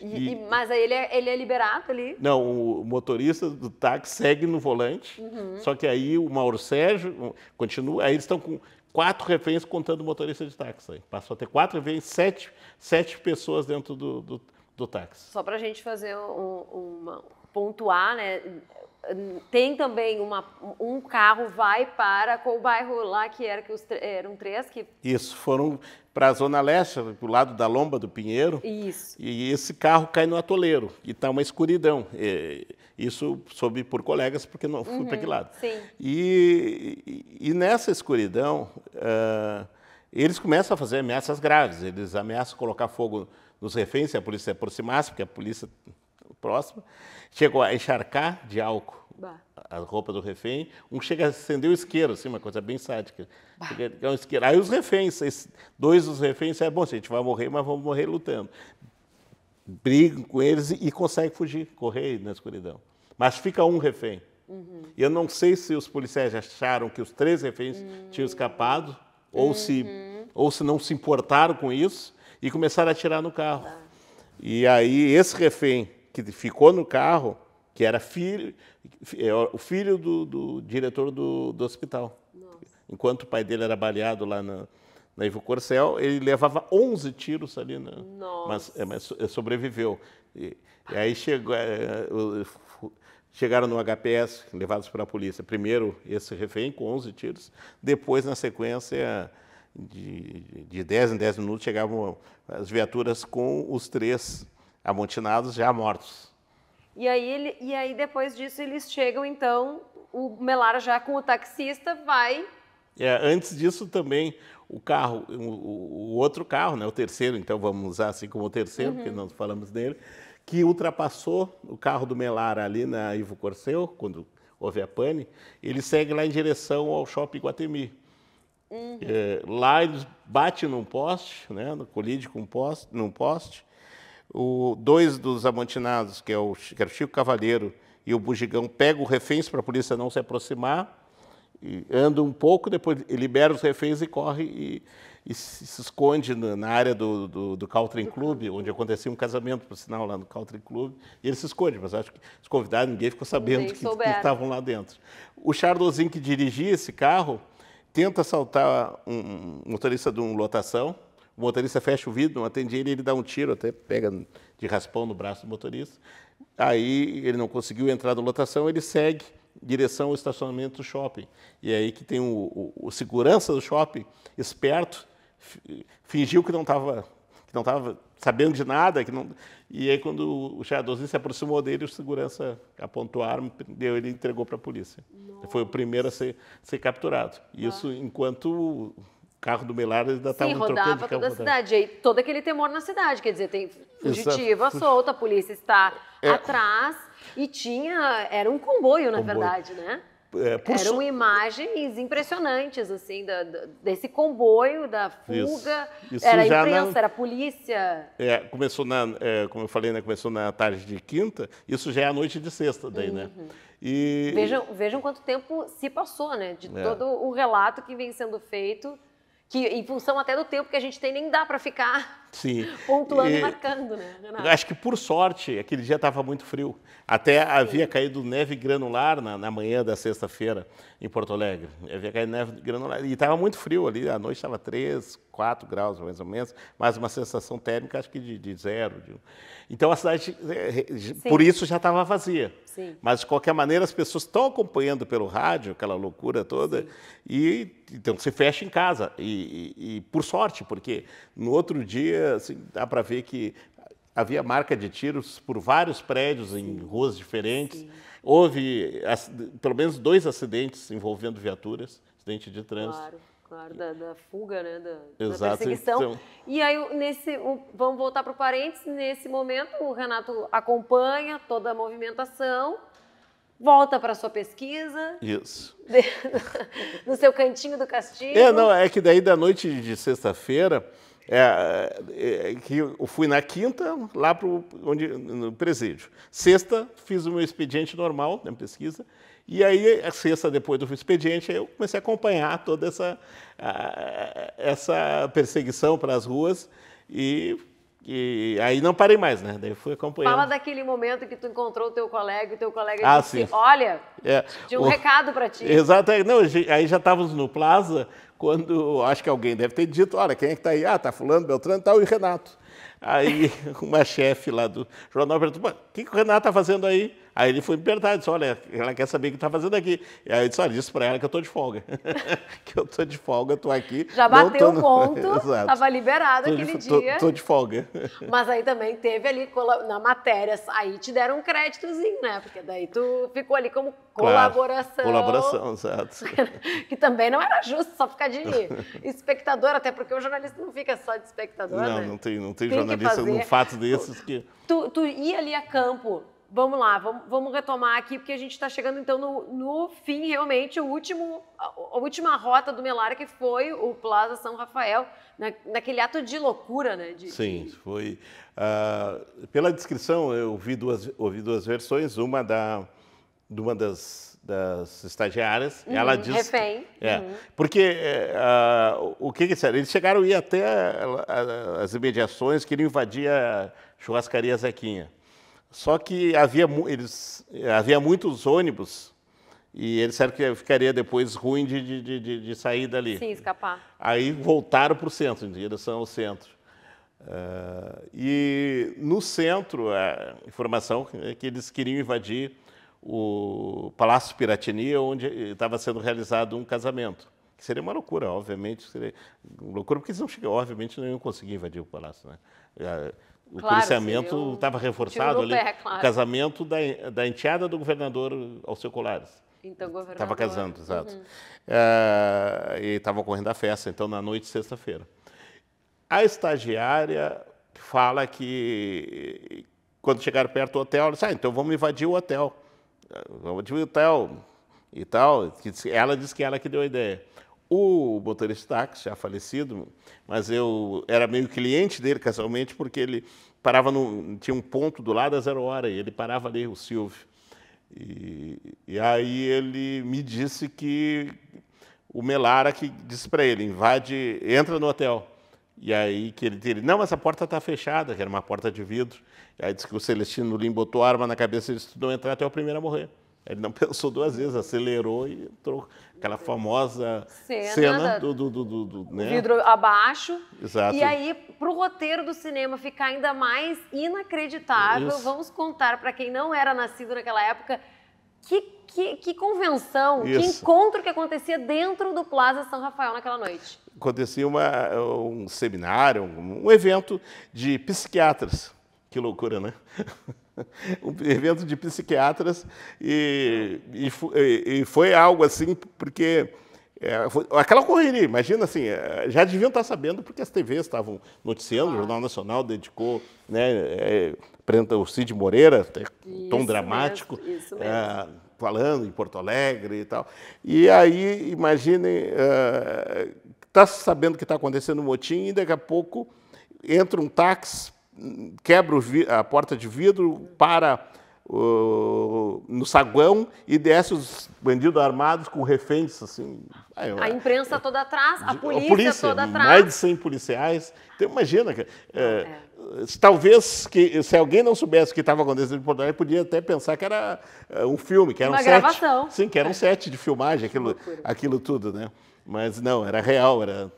E, e, mas aí ele é, ele é, liberado ali? Não, o motorista do táxi segue no volante, uhum. só que aí o Mauro Sérgio continua, aí eles estão com quatro reféns contando o motorista de táxi. Aí. Passou a ter quatro reféns, sete, sete pessoas dentro do, do, do táxi. Só para a gente fazer um, uma, pontuar, né? tem também uma, um carro vai para qual bairro lá que era que os, eram três que isso foram para a zona leste para o lado da lomba do Pinheiro isso e esse carro cai no atoleiro e tá uma escuridão e, isso soube por colegas porque não fui uhum, para aquele lado sim. E, e, e nessa escuridão uh, eles começam a fazer ameaças graves eles ameaçam colocar fogo nos reféns se a polícia se aproximasse porque a polícia próxima, chegou a encharcar de álcool bah. a roupa do refém. Um chega a acender o isqueiro, assim, uma coisa bem sádica. um isqueiro. Aí os reféns, dois dos reféns, é bom, gente, vai morrer, mas vamos morrer lutando. Brigam com eles e, e conseguem fugir, correr na escuridão. Mas fica um refém. Uhum. Eu não sei se os policiais acharam que os três reféns uhum. tinham escapado ou uhum. se ou se não se importaram com isso e começaram a atirar no carro. Ah. E aí esse refém que ficou no carro, que era filho, é, o filho do, do diretor do, do hospital. Nossa. Enquanto o pai dele era baleado lá na, na Ivo Corcel, ele levava 11 tiros ali, né? Mas, é, mas é, sobreviveu. E, e aí chegou, chegaram no HPS, levados para a polícia. Primeiro esse refém com 11 tiros, depois, na sequência, de, de 10 em 10 minutos, chegavam as viaturas com os três amontinados já mortos. E aí, ele, e aí depois disso eles chegam, então, o Melara já com o taxista vai... É, antes disso também, o carro, o, o, outro carro, né, o terceiro, então vamos usar assim como o terceiro, uhum. porque não falamos dele, que ultrapassou o carro do Melara ali na Ivo Corcel, quando houve a pane, ele segue lá em direção ao Shopping Guatemi. Uhum. É, lá eles bate num poste, né, colide com um poste, num poste, o, dois dos amotinados, que, é o, que era o Chico Cavaleiro e o Bugigão, pegam reféns para a polícia não se aproximar, e andam um pouco, depois libera os reféns e corre e, e se esconde na, na área do, do, do Caltrin Club, onde acontecia um casamento, por sinal, lá no Caltrin Club. E ele se esconde, mas acho que os convidados, ninguém ficou sabendo ninguém que, que, estavam lá dentro. O Charlozinho, que dirigia esse carro, tenta assaltar um motorista de um lotação, o motorista fecha o vidro, não atende ele, ele dá um tiro, até pega de raspão no braço do motorista. Aí ele não conseguiu entrar na lotação, ele segue direção ao estacionamento do shopping. E é aí que tem o, o, o segurança do shopping, esperto, fingiu que não estava que não estava sabendo de nada, que não... e aí quando o Chadorzinho se aproximou dele, o segurança apontou a arma, deu ele entregou para a polícia. Nossa. Foi o primeiro a ser, ser capturado. Tá. Isso ah. enquanto carro do Melara ainda estava trocando de carro. rodava toda a cidade. E todo aquele temor na cidade, quer dizer, tem fugitiva Exato. solta, a polícia está é. atrás. E tinha, era um comboio, na comboio. verdade, né? É, por... Eram imagens impressionantes, assim, da, da, desse comboio, da fuga. Isso. Isso era imprensa, na... era polícia. É, começou na, é, como eu falei, né, começou na tarde de quinta, isso já é a noite de sexta daí, né? uhum. né? E... Vejam, vejam quanto tempo se passou, né? De é. todo o relato que vem sendo feito que em função até do tempo que a gente tem nem dá para ficar Sim. Pontuando e marcando, né, Renato? Acho que por sorte, aquele dia estava muito frio. Até Sim. havia caído neve granular na, na manhã da sexta-feira em Porto Alegre. Havia caído neve granular. E estava muito frio ali, à noite estava 3, 4 graus mais ou menos, mas uma sensação térmica acho que de, de zero. De... Então a cidade, é, Sim. por isso, já estava vazia. Sim. Mas de qualquer maneira, as pessoas estão acompanhando pelo rádio aquela loucura toda e então se fecha em casa. E, e, e por sorte, porque no outro dia assim, dá para ver que havia marca de tiros por vários prédios Sim. em ruas diferentes. Sim. Houve pelo menos dois acidentes envolvendo viaturas, acidente de trânsito. Claro. Claro, da, da, fuga, né? Da, Exato. da perseguição. Então, e aí, nesse, vamos voltar para o parênteses, nesse momento o Renato acompanha toda a movimentação, volta para sua pesquisa. Isso. De, no seu cantinho do castigo. É, não, é que daí da noite de sexta-feira, é, é, que eu fui na quinta, lá pro, onde, no presídio. Sexta, fiz o meu expediente normal, na né, pesquisa, e aí, a sexta, depois do expediente, eu comecei a acompanhar toda essa, a, essa perseguição para as ruas e e aí não parei mais, né? Daí fui acompanhando. Fala daquele momento que tu encontrou o teu colega, o teu colega ah, disse, sim. olha, é. tinha um o... recado para ti. Exato, é, não, aí já estávamos no Plaza, quando acho que alguém deve ter dito, olha, quem é que está aí? Ah, tá fulano, Beltrano e tal, e Renato. Aí uma chefe lá do jornal perguntou, o que, que o Renato está fazendo aí? Aí ele foi me perguntar, disse, olha, ela quer saber o que está fazendo aqui. E aí eu disse, olha, disse para ela que eu estou de folga. que eu estou de folga, estou aqui. Já bateu o ponto, estava liberado tô aquele de, dia. Estou de folga. Mas aí também teve ali, na matéria, aí te deram um créditozinho, né? Porque daí tu ficou ali como claro, colaboração. Colaboração, exato. que também não era justo só ficar de espectador, até porque o jornalista não fica só de espectador, Não, né? não tem, não tem, tem jornalista num fato desses que... Tu, tu ia ali a campo vamos lá, vamos, vamos, retomar aqui, porque a gente está chegando então no, no, fim, realmente, o último, a última rota do Melara, que foi o Plaza São Rafael, na, naquele ato de loucura, né? De, Sim, foi. Uh, pela descrição, eu ouvi duas, ouvi duas versões, uma da de uma das, das estagiárias, uhum, ela disse... Refém. É, uhum. Porque uh, o que que disseram? Eles chegaram a ir até a, a, as imediações, queriam invadir a churrascaria Zequinha. Só que havia, eles, havia muitos ônibus e eles disseram que ficaria depois ruim de, de, de, de sair dali. Sim, escapar. Aí voltaram para o centro, em direção ao centro. Uh, e no centro, a informação é que eles queriam invadir o Palácio Piratini, onde estava sendo realizado um casamento. Que seria uma loucura, obviamente. Seria loucura, porque eles não chegaram, obviamente, não iam conseguir invadir o palácio. Né? Eh, o claro, policiamento estava reforçado ali. Pé, claro. O casamento da, da enteada do governador Alceu Colares. Então, governador. Estava casando, exato. Uhum. Uh, e estava ocorrendo a festa, então, na noite de sexta-feira. A estagiária fala que, quando chegaram perto do hotel, ela disse, ah, então vamos invadir o hotel. Ah, vamos invadir o hotel e tal. Ela disse que ela que deu a ideia. O motorista táxi, já falecido, mas eu era meio cliente dele casualmente, porque ele parava, no, tinha um ponto do lado a zero hora, e ele parava ali, o Silvio. E, e aí ele me disse que o Melara que disse para ele, invade, entra no hotel. E aí que ele disse, não, a porta está fechada, que era uma porta de vidro. E aí disse que o Celestino Lim botou arma na cabeça e disse, não entrar até o primeiro a morrer. Ele não pensou duas vezes, acelerou e entrou. Aquela famosa cena, cena do, do, do, do, do né? vidro abaixo. Exato. E aí, para o roteiro do cinema ficar ainda mais inacreditável, Isso. vamos contar para quem não era nascido naquela época que, que, que convenção, Isso. que encontro que acontecia dentro do Plaza São Rafael naquela noite. Acontecia uma, um seminário, um evento de psiquiatras. Que loucura, né? um evento de psiquiatras e, e, e foi algo assim, porque é, foi, aquela correria, imagina assim, é, já deviam estar sabendo porque as TVs estavam noticiando, ah. o Jornal Nacional dedicou, né, é, apresenta o Cid Moreira, isso tom dramático, mesmo, isso é, mesmo. É, falando em Porto Alegre e tal. E aí, imaginem, está é, sabendo que está acontecendo no motim e daqui a pouco entra um táxi quebra a porta de vidro, para no saguão e desce os bandidos armados com reféns, assim. Aí, a imprensa é, toda atrás, a polícia, a polícia toda atrás. Mais de 100 policiais. Então, imagina, é, é. talvez que, se alguém não soubesse o que estava acontecendo em Porto Alegre, podia até pensar que era é, um filme, que era Uma um gravação. set. Sim, que era um é. set de filmagem, aquilo, aquilo tudo, né? Mas não, era real, era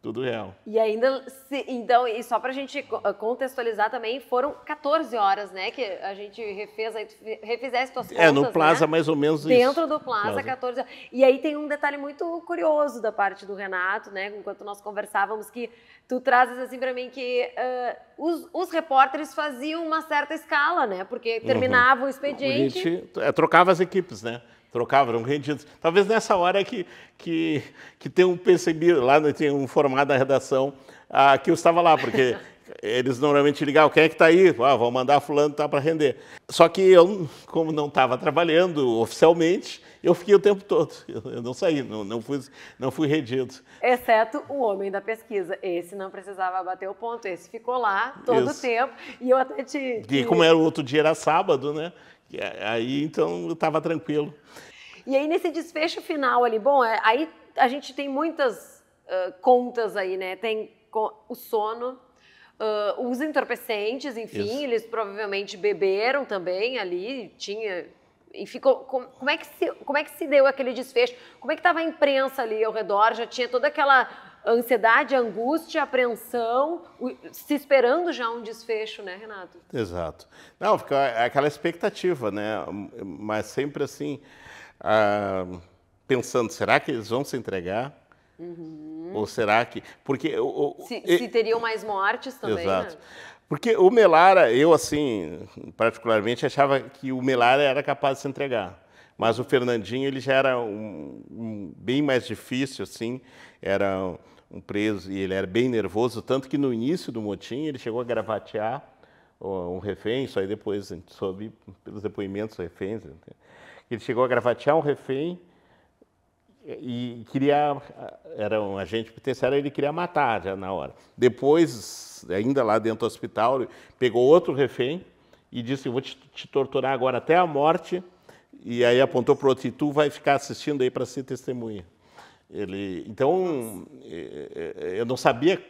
tudo real. E ainda, se, então, e só para gente ah, contextualizar também, foram 14 horas, né, que a gente refez, refizesse tuas contas, É, no Plaza, né? mais ou menos Dentro isso. do plaza, plaza, 14 horas. E aí tem um detalhe muito curioso da parte do Renato, né, enquanto nós conversávamos, que tu trazes assim para mim que uh, os, os, repórteres faziam uma certa escala, né, porque uhum. terminava uhum. o expediente... A gente é, trocava as equipes, né? Trocava, eram rendidos. Talvez nessa hora é que, que, que tenham percebido, lá um formado a redação, ah, que eu estava lá, porque eles normalmente ligavam, quem é que está aí? Ah, vou mandar fulano, tá para render. Só que eu, como não estava trabalhando oficialmente, eu fiquei o tempo todo. Eu não saí, não, não, fui, não fui redido. Exceto o homem da pesquisa. Esse não precisava bater o ponto, esse ficou lá todo o tempo. E eu até te. E como era o outro dia, era sábado, né? Aí, então, eu estava tranquilo. E aí, nesse desfecho final ali, bom, é, aí a gente tem muitas uh, contas aí, né? Tem o sono, uh, os entorpecentes, enfim, Isso. eles provavelmente beberam também ali, tinha... E ficou, como, é que se, como é que se deu aquele desfecho? Como é que estava a imprensa ali ao redor? Já tinha toda aquela ansiedade, angústia, apreensão, se esperando já um desfecho, né, Renato? Exato. Não, fica é aquela expectativa, né? Mas sempre assim, ah, pensando, será que eles vão se entregar? Uhum. Ou será que. Porque. O, se, e... se, teriam mais mortes também. Exato. Né? Porque o Melara, eu assim, particularmente, achava que o Melara era capaz de se entregar. Mas o Fernandinho, ele já era um, um, bem mais difícil, assim, era um preso e ele era bem nervoso, tanto que no início do motim ele chegou a gravatear um refém, isso aí depois a gente soube pelos depoimentos dos reféns, ele chegou a gravatear um refém e queria, era um agente penitenciário, ele queria matar já na hora. Depois, ainda lá dentro do hospital, pegou outro refém e disse, vou te, te torturar agora até a morte, e aí apontou para o outro, e tu vai ficar assistindo aí para ser testemunha. Ele, então, é, é, é, eu não sabia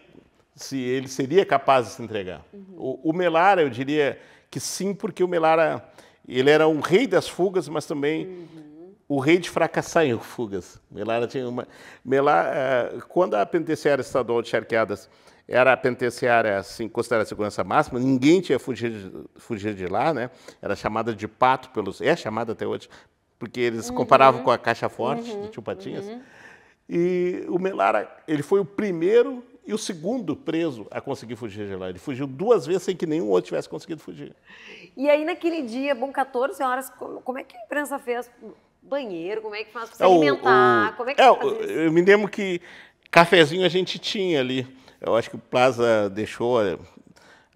se ele seria capaz de se entregar. Uhum. O, o, Melara, eu diria que sim, porque o Melara ele era um rei das fugas, mas também uhum. o rei de fracassar em fugas. Melara tinha uma. Melara, quando a penitenciária estadual de Charqueadas era a penitenciária assim, considerada segurança máxima, ninguém tinha fugido, fugido de lá, né? Era chamada de pato pelos. É chamada até hoje, porque eles uhum. comparavam com a caixa forte uhum. do tio Patinhas. Uhum. E o Melara, ele foi o primeiro e o segundo preso a conseguir fugir de lá. Ele fugiu duas vezes sem que nenhum outro tivesse conseguido fugir. E aí, naquele dia, bom, 14 horas, como, é que a imprensa fez banheiro? Como é que faz para se é, alimentar? O, o, como é que é, eu, eu me lembro que cafezinho a gente tinha ali. Eu acho que o Plaza deixou eh,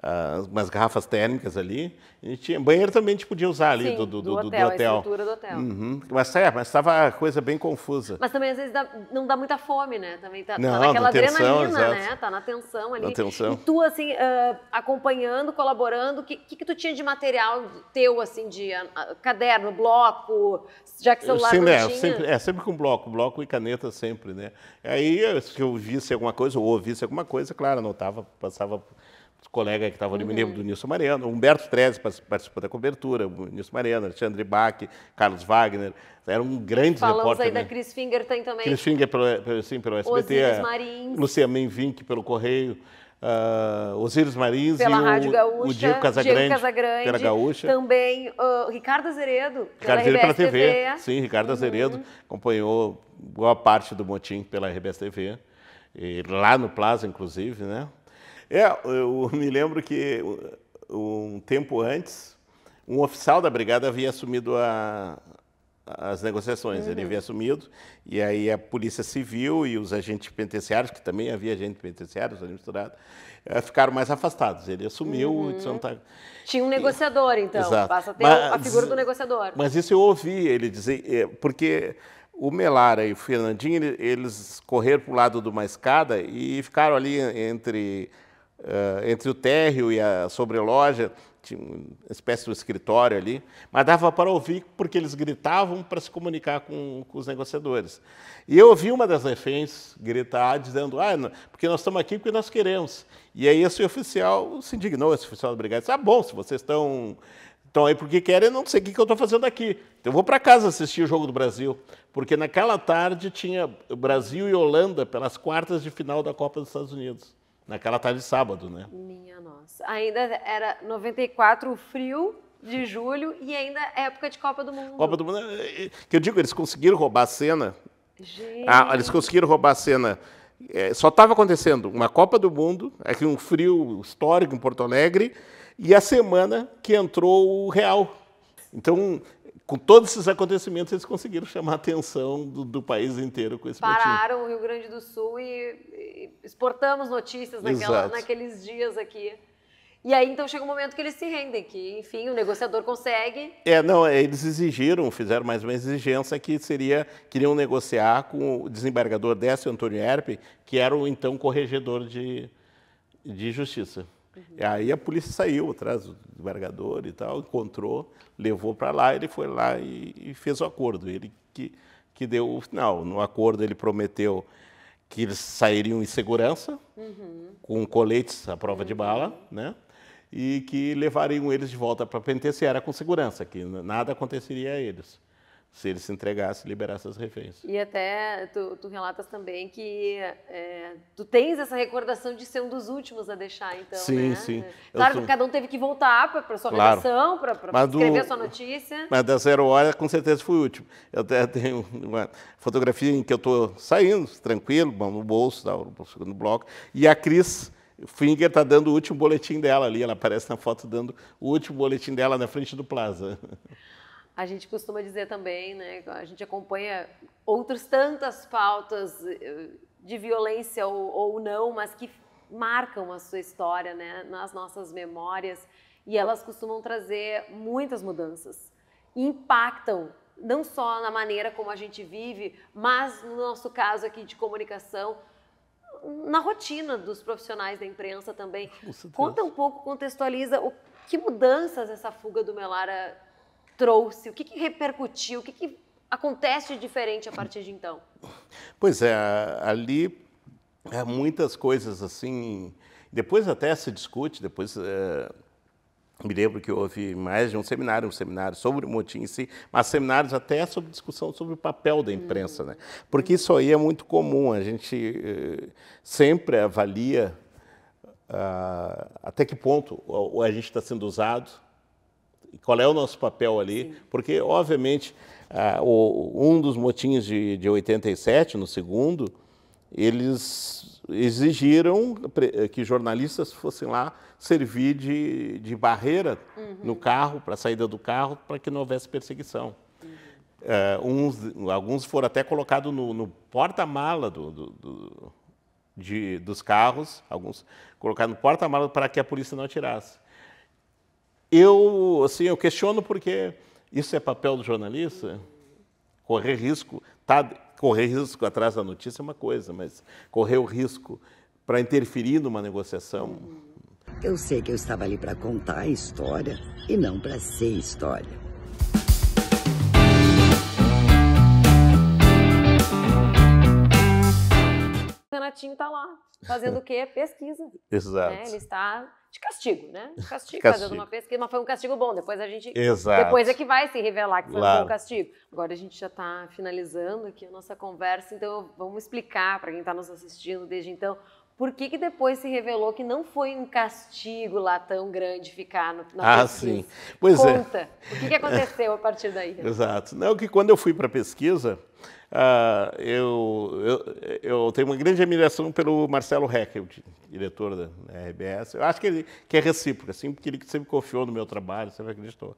uh, umas garrafas térmicas ali. E tinha, banheiro também a gente podia usar ali Sim, do, do, do, hotel, do hotel. A estrutura do hotel. Uhum. Mas é, mas estava a coisa bem confusa. Mas também às vezes dá, não dá muita fome, né? Também tá, tá não, tá naquela tensão, adrenalina, né? exato. né? Tá na tensão ali. Na tensão. E tu, assim, uh, acompanhando, colaborando, o que, que, que, tu tinha de material teu, assim, de uh, caderno, bloco, já que celular é, eu sempre, é, sempre, é, sempre com bloco, bloco e caneta sempre, né? Aí se eu visse alguma coisa ou ouvisse alguma coisa, claro, anotava, passava colega que estava ali, uhum. me lembro uhum. do Nilson Mariano, Humberto Treze participou da cobertura, o Nilson Mariano, Alexandre Bach, Carlos Wagner, eram um grandes repórteres repórter. Falamos aí né? da Cris Finger tem também. Cris Finger pelo, sim, pelo SBT, Luciano Menvink pelo Correio, uh, ah, Osíris Marins pela e o, Rádio Gaúcha, o Diego Casagrande, Diego Casagrande pela Gaúcha. Também uh, ah, Ricardo Azeredo, Ricardo Azeredo pela TV. TV. Sim, Ricardo uhum. Azeredo acompanhou boa parte do motim pela RBS TV, e lá no Plaza, inclusive, né? É, eu me lembro que uh, um tempo antes, um oficial da brigada havia assumido a, as negociações. Uhum. Ele havia assumido, e aí a Polícia Civil e os agentes penitenciários, que também havia agentes penitenciários misturado, eh, ficaram mais afastados. Ele assumiu. Uhum. Tá... Tinha um negociador, então. Exato. Passa a ter mas, a figura do negociador. Mas isso eu ouvi ele dizer, eh, porque o Melara e o Fernandinho, eles correram para o lado de uma escada e ficaram ali entre uh, entre o térreo e a sobreloja, tinha uma espécie de escritório ali, mas dava para ouvir porque eles gritavam para se comunicar com, com, os negociadores. E eu ouvi uma das reféns gritar, dizendo, ah, não, porque nós estamos aqui porque nós queremos. E aí esse oficial se indignou, esse oficial da disse, ah, bom, se vocês estão, então aí porque querem, não sei o que, que eu estou fazendo aqui. Então eu vou para casa assistir o Jogo do Brasil, porque naquela tarde tinha Brasil e Holanda pelas quartas de final da Copa dos Estados Unidos. Naquela tarde de sábado, né? Minha nossa. Ainda era 94 o frio de julho e ainda é época de Copa do Mundo. Copa do Mundo. É, é, que eu digo, eles conseguiram roubar a cena. Gente. Ah, eles conseguiram roubar a cena. É, só estava acontecendo uma Copa do Mundo, aqui um frio histórico em Porto Alegre, e a semana que entrou o Real. Então, com todos esses acontecimentos, eles conseguiram chamar a atenção do, do país inteiro com esse Pararam motivo. o Rio Grande do Sul e, e exportamos notícias naquela, naqueles dias aqui. E aí, então, chega um momento que eles se rendem, que, enfim, o negociador consegue... É, não, é, eles exigiram, fizeram mais uma exigência que seria, queriam negociar com o desembargador Décio Antônio Herpe, que era o então corregedor de, de justiça. Uhum. E aí a polícia saiu atrás do embargador e tal, encontrou, levou para lá, ele foi lá e, e, fez o acordo. Ele que, que deu o final. No acordo ele prometeu que eles sairiam em segurança, uhum. com coletes à prova uhum. de bala, né? E que levariam eles de volta para a penitenciária com segurança, que nada aconteceria a eles se ele se entregasse, liberasse as reféns. E até tu, tu relatas também que é, tu tens essa recordação de ser um dos últimos a deixar, então. Sim, né? sim. É. Claro sou... que cada um teve que voltar para sua claro. redação, para escrever do... sua notícia. Mas da zero hora, com certeza, fui último. Eu até tenho uma fotografia em que eu estou saindo, tranquilo, mão no bolso, tá, no segundo bloco, e a Cris. Finger está dando o último boletim dela ali, ela aparece na foto dando o último boletim dela na frente do Plaza. A gente costuma dizer também, né, a gente acompanha outras tantas pautas eh, de violência ou, ou não, mas que marcam a sua história, né, nas nossas memórias e elas costumam trazer muitas mudanças, impactam não só na maneira como a gente vive, mas no nosso caso aqui de comunicação, na rotina dos profissionais da imprensa também. Conta um pouco, contextualiza o, que mudanças essa fuga do Melara trouxe? O que, que repercutiu? O que, que acontece de diferente a partir de então? Pois é, ali há é, muitas coisas assim. Depois até se discute, depois. É, me lembro que houve mais de um seminário, um seminário sobre o motim em si, mas seminários até sobre discussão sobre o papel da imprensa, né? Porque isso aí é muito comum, a gente é, sempre avalia ah, até que ponto o a gente está sendo usado, qual é o nosso papel ali, Sim. porque, obviamente, uh, o, um dos motins de, de 87, no segundo, eles exigiram eh, que jornalistas fossem lá servir de, de barreira uhum. no carro, para a saída do carro, para que não houvesse perseguição. Uhum. Uh, uns, alguns foram até colocados no, no porta-mala do, do, do, dos carros, alguns colocaram no porta-mala para que a polícia não atirasse eu, assim, eu questiono porque isso é papel do jornalista. Correr risco, tá, correr risco atrás da notícia é uma coisa, mas correr o risco para interferir numa negociação. Eu sei que eu estava ali para contar a história e não para ser história. Renatinho está lá, fazendo o quê? Pesquisa. Exato. Né? Ele está de castigo, né? De castigo, castigo, fazendo uma pesquisa, mas foi um castigo bom. Depois a gente. Exato. Depois é que vai se revelar que foi claro. um bom castigo. Agora a gente já está finalizando aqui a nossa conversa, então vamos explicar para quem está nos assistindo desde então. Por que, que depois se revelou que não foi um castigo lá tão grande ficar no, na ah, pesquisa? Ah, sim. Pois é. Conta, é. o que, que aconteceu a partir daí? Exato. Não, que quando eu fui para a pesquisa, Uh, eu, eu, eu, tenho uma grande admiração pelo Marcelo Heckel, diretor da RBS. Eu acho que, ele, que é recíproco, assim, porque ele sempre confiou no meu trabalho, sempre acreditou.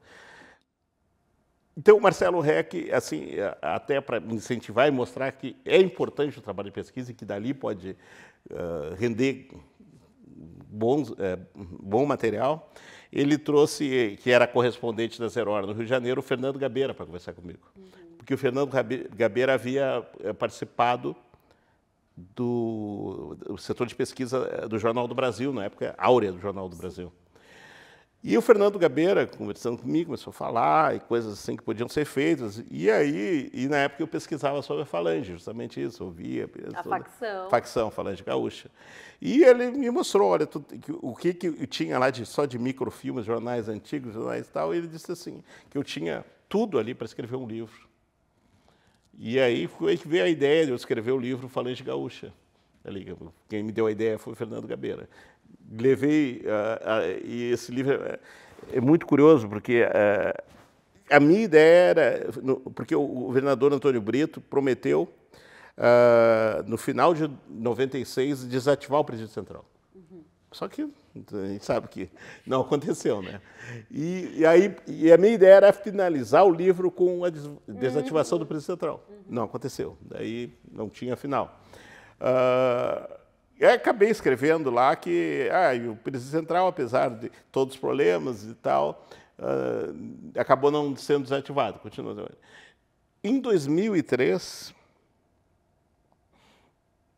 Então, o Marcelo Reck, assim, até para incentivar e mostrar que é importante o trabalho de pesquisa e que dali pode uh, render bons, uh, bom material, ele trouxe, que era correspondente da Zero Hora no Rio de Janeiro, o Fernando Gabeira para conversar comigo. Uhum porque o Fernando Gabeira havia eh, participado do, do, setor de pesquisa eh, do Jornal do Brasil, na época áurea do Jornal do Brasil. E o Fernando Gabeira, conversando comigo, começou a falar e coisas assim que podiam ser feitas. E aí, e na época eu pesquisava sobre a Falange, justamente isso, ouvia. Eh, a facção. Facção, Falange Gaúcha. E ele me mostrou, olha, tu, o que, que tinha lá de, só de microfilmes, jornais antigos, jornais e tal. E ele disse assim, que eu tinha tudo ali para escrever um livro. E aí foi que veio a ideia de eu escrever o livro Falange Gaúcha. Ali, quem me deu a ideia foi o Fernando Gabeira. Levei, uh, uh, e esse livro é, é muito curioso, porque uh, a minha ideia era, no, porque o governador Antônio Brito prometeu, no final de 96, desativar o presídio central. Uhum. Só que então, a gente sabe que não aconteceu, né? E, e, aí, e a minha ideia era finalizar o livro com a des desativação do preço central. Não aconteceu, daí não tinha final. Uh, e acabei escrevendo lá que ah, o preço central, apesar de todos os problemas e tal, uh, acabou não sendo desativado. Continua. Em 2003,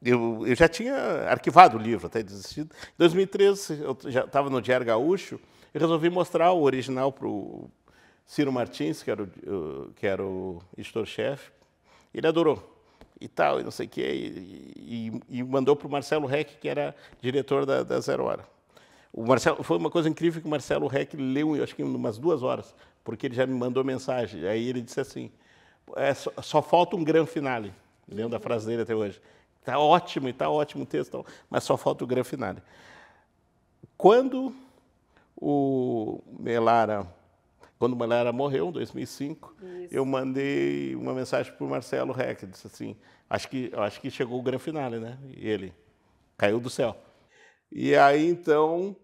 eu, eu já tinha arquivado o livro, até desistido. Em 2013, eu já estava no Diário Gaúcho, eu resolvi mostrar o original para o Ciro Martins, que era o, que era o editor-chefe. Ele adorou e tal, e não sei o quê, e, e, e mandou para o Marcelo Reck, que era diretor da, da, Zero Hora. O Marcelo, foi uma coisa incrível que o Marcelo Reck leu, eu acho que em umas duas horas, porque ele já me mandou mensagem. Aí ele disse assim, é, só, só, falta um grande finale. Leu da frase dele até hoje. Está ótimo, está ótimo o texto, mas só falta o grafinado. Quando o Melara, quando o Melara morreu, em 2005, Isso. eu mandei uma mensagem para o Marcelo Reck, disse assim, acho que, acho que chegou o Gran Finale, né? E ele caiu do céu. E aí, então,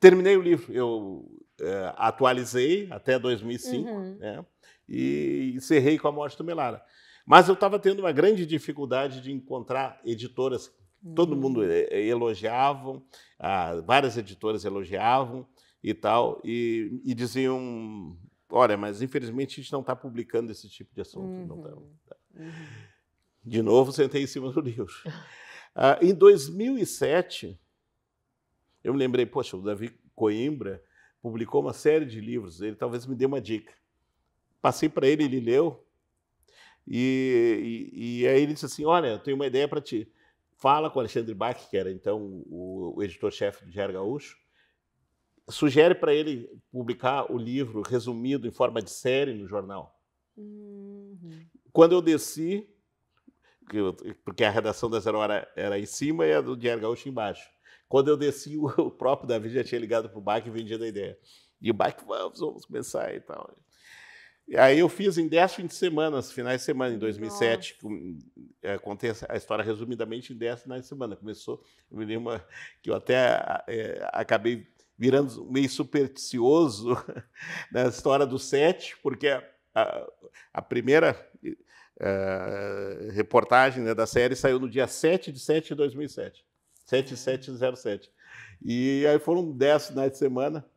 terminei o livro. Eu é, atualizei até 2005, uhum. né? E encerrei com a morte do Melara. Mas eu estava tendo uma grande dificuldade de encontrar editoras. Todo mundo hum. eh, eh, elogiavam, ah, várias editoras elogiavam e tal, e, e diziam: olha, mas infelizmente a gente não está publicando esse tipo de assunto. Tá, uhum. Tá. Uhum. De novo, sentei em cima do livro. Ah, em 2007, eu me lembrei: poxa, o Davi Coimbra publicou uma série de livros, ele talvez me dê uma dica. Passei para ele, ele leu, e, e, e aí ele disse assim: Olha, eu tenho uma ideia para ti. Fala com o Alexandre Bach, que era então o, o editor-chefe do Diário Gaúcho, sugere para ele publicar o livro resumido em forma de série no jornal. Uhum. Quando eu desci, porque a redação da Zero Hora era em cima e a do Diário Gaúcho embaixo. Quando eu desci, o próprio Davi já tinha ligado para o Bach e vendido a ideia. E o Bach, vamos, vamos começar e tal. Aí eu fiz em 10 fins de semana, finais de semana, em 2007. Com, é, contei a história resumidamente em 10 finais de semana. Começou, eu me lembro que eu até é, acabei virando meio supersticioso na história do sete, porque a, a, a primeira a, eh, reportagem né, da série saiu no dia 7 de 7 de 2007. 7707. É. E aí foram 10 finais de semana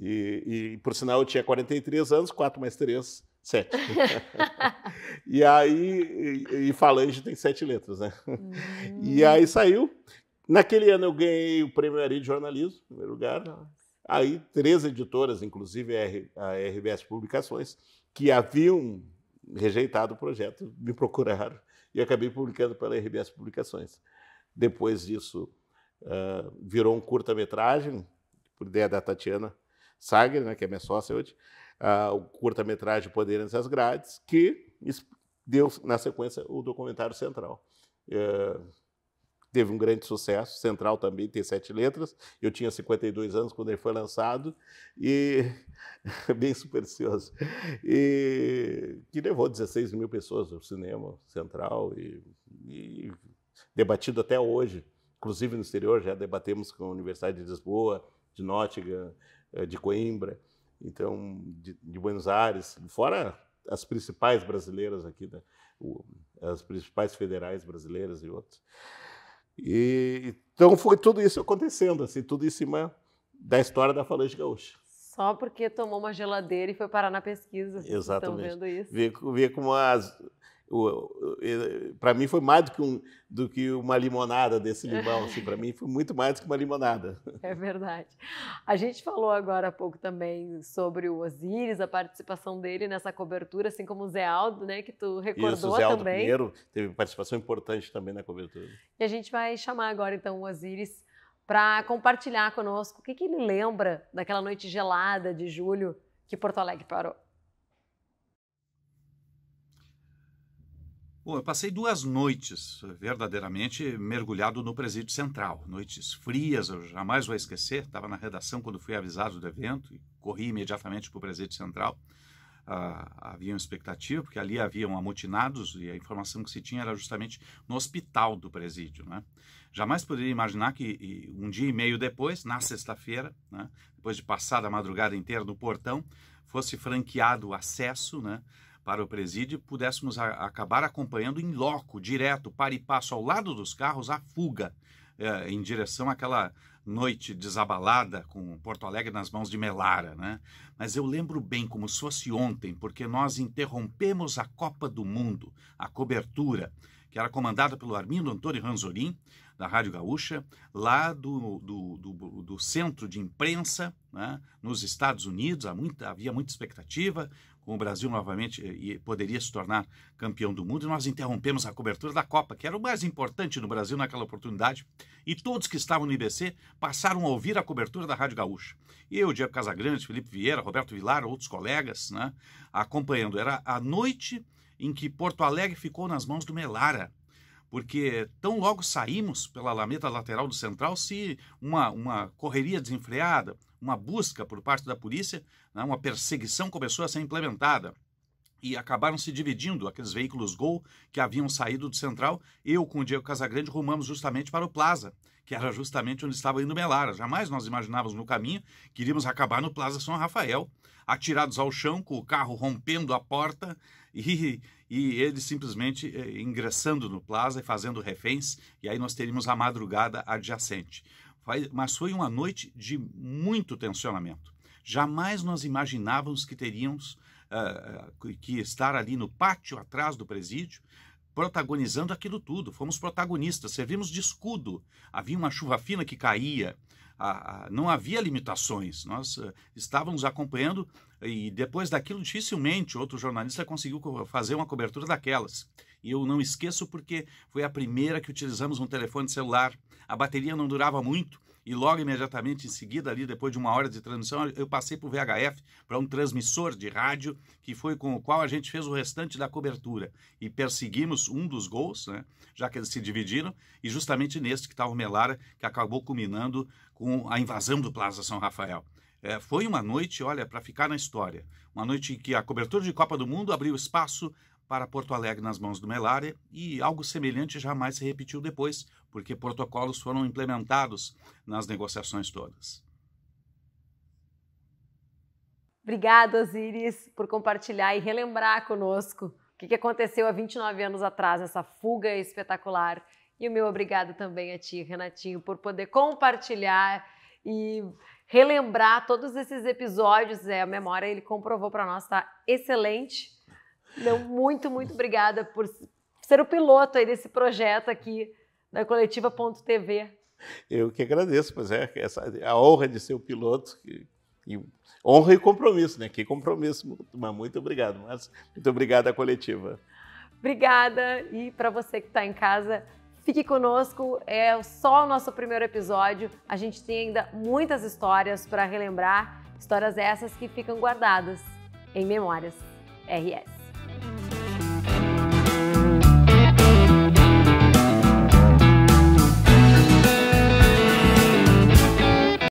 e, e, por sinal, eu tinha 43 anos, 4 mais 3, 7. e aí, e, e falange tem sete letras, né? E hum. aí saiu. Naquele ano eu ganhei o prêmio Ari de Jornalismo, em primeiro lugar. Nossa. Aí, três editoras, inclusive a, a RBS Publicações, que haviam rejeitado o projeto, me procuraram e acabei publicando pela RBS Publicações. Depois disso, uh, virou um curta-metragem, por ideia da Tatiana, Sagre, né, que é minha sócia hoje, uh, o curta-metragem Poder entre as Grades, que deu, na sequência, o documentário Central. Uh, teve um grande sucesso, Central também tem sete letras, eu tinha 52 anos quando ele foi lançado, e bem supersticioso, e que levou 16 mil pessoas ao cinema Central, e, e debatido até hoje, inclusive no exterior, já debatemos com a Universidade de Lisboa, de Nottingham, eh, de Coimbra, então de, de Buenos Aires, fora as principais brasileiras aqui, né? as principais federais brasileiras e outros. E, então foi tudo isso acontecendo, assim, tudo em cima da história da Falange Gaúcha. Só porque tomou uma geladeira e foi parar na pesquisa. Exatamente. Estão vendo isso. Vê, vê como as, para mim foi mais do que, um, do que uma limonada desse limão, assim, para mim foi muito mais do que uma limonada. É verdade. A gente falou agora há pouco também sobre o Osíris, a participação dele nessa cobertura, assim como o Zé Aldo, né, que tu recordou Isso, o Zé Aldo também. Pinheiro teve participação importante também na cobertura. E a gente vai chamar agora então o Osíris para compartilhar conosco o que, que ele lembra daquela noite gelada de julho que Porto Alegre parou. Bom, eu passei duas noites eh, verdadeiramente mergulhado no presídio central. Noites frias, eu jamais vou esquecer. Estava na redação quando fui avisado do evento e corri imediatamente para o presídio central. Ah, havia uma expectativa, porque ali haviam amotinados e a informação que se tinha era justamente no hospital do presídio. Né? Jamais poderia imaginar que e, um dia e meio depois, na sexta-feira, né, depois de passar a madrugada inteira no portão, fosse franqueado o acesso, né? para o presídio, pudéssemos a, acabar acompanhando em loco, direto, para e passo, ao lado dos carros, a fuga é, em direção àquela noite desabalada com Porto Alegre nas mãos de Melara, né? Mas eu lembro bem como se fosse ontem, porque nós interrompemos a Copa do Mundo, a cobertura, que era comandada pelo Armindo Antônio Ranzolin da Rádio Gaúcha, lá do, do, do, do centro de imprensa, né? nos Estados Unidos, muita, havia muita expectativa, com o Brasil novamente eh, e poderia se tornar campeão do mundo, nós interrompemos a cobertura da Copa, que era o mais importante no Brasil naquela oportunidade, e todos que estavam no IBC passaram a ouvir a cobertura da Rádio Gaúcha. Eu, Diego Casagrande, Felipe Vieira, Roberto Vilar, outros colegas, né, acompanhando. Era a noite em que Porto Alegre ficou nas mãos do Melara, porque tão logo saímos pela alameda lateral do Central, se uma, uma correria desenfreada, uma busca por parte da polícia né, uma perseguição começou a ser implementada e acabaram se dividindo aqueles veículos Gol que haviam saído do Central. Eu com o Diego Casagrande rumamos justamente para o Plaza, que era justamente onde estava indo Melara. Jamais nós imaginávamos no caminho que iríamos acabar no Plaza São Rafael, atirados ao chão, com o carro rompendo a porta e, e eles simplesmente eh, ingressando no Plaza e fazendo reféns. E aí nós teríamos a madrugada adjacente. Mas foi uma noite de muito tensionamento Jamais nós imaginávamos que teríamos uh, que estar ali no pátio atrás do presídio, protagonizando aquilo tudo. Fomos protagonistas, servimos de escudo. Havia uma chuva fina que caía, uh, uh, não havia limitações. Nós estávamos acompanhando e depois daquilo dificilmente outro jornalista conseguiu fazer uma cobertura daquelas. E eu não esqueço porque foi a primeira que utilizamos um telefone celular. A bateria não durava muito e logo imediatamente em seguida, ali depois de uma hora de transmissão, eu passei para o VHF, para um transmissor de rádio, que foi com o qual a gente fez o restante da cobertura. E perseguimos um dos gols, né, já que eles se dividiram, e justamente neste que estava tá o Melara, que acabou culminando com a invasão do Plaza São Rafael. É, foi uma noite, olha, para ficar na história. Uma noite em que a cobertura de Copa do Mundo abriu espaço para Porto Alegre nas mãos do Melária e algo semelhante jamais se repetiu depois, porque protocolos foram implementados nas negociações todas. Obrigada, Osiris, por compartilhar e relembrar conosco o que aconteceu há 29 anos atrás, essa fuga espetacular. E o meu obrigado também a ti, Renatinho, por poder compartilhar e relembrar todos esses episódios. É, a memória ele comprovou para nós, está excelente. Então, muito, muito obrigada por ser o piloto aí desse projeto aqui da coletiva.tv. Eu que agradeço, pois é, essa, a honra de ser o piloto. e honra e compromisso, né? Que compromisso. Mas muito obrigado, Márcio. Muito obrigado à coletiva. Obrigada. E para você que está em casa, fique conosco. É só o nosso primeiro episódio. A gente tem ainda muitas histórias para relembrar. Histórias essas que ficam guardadas em memórias. RS.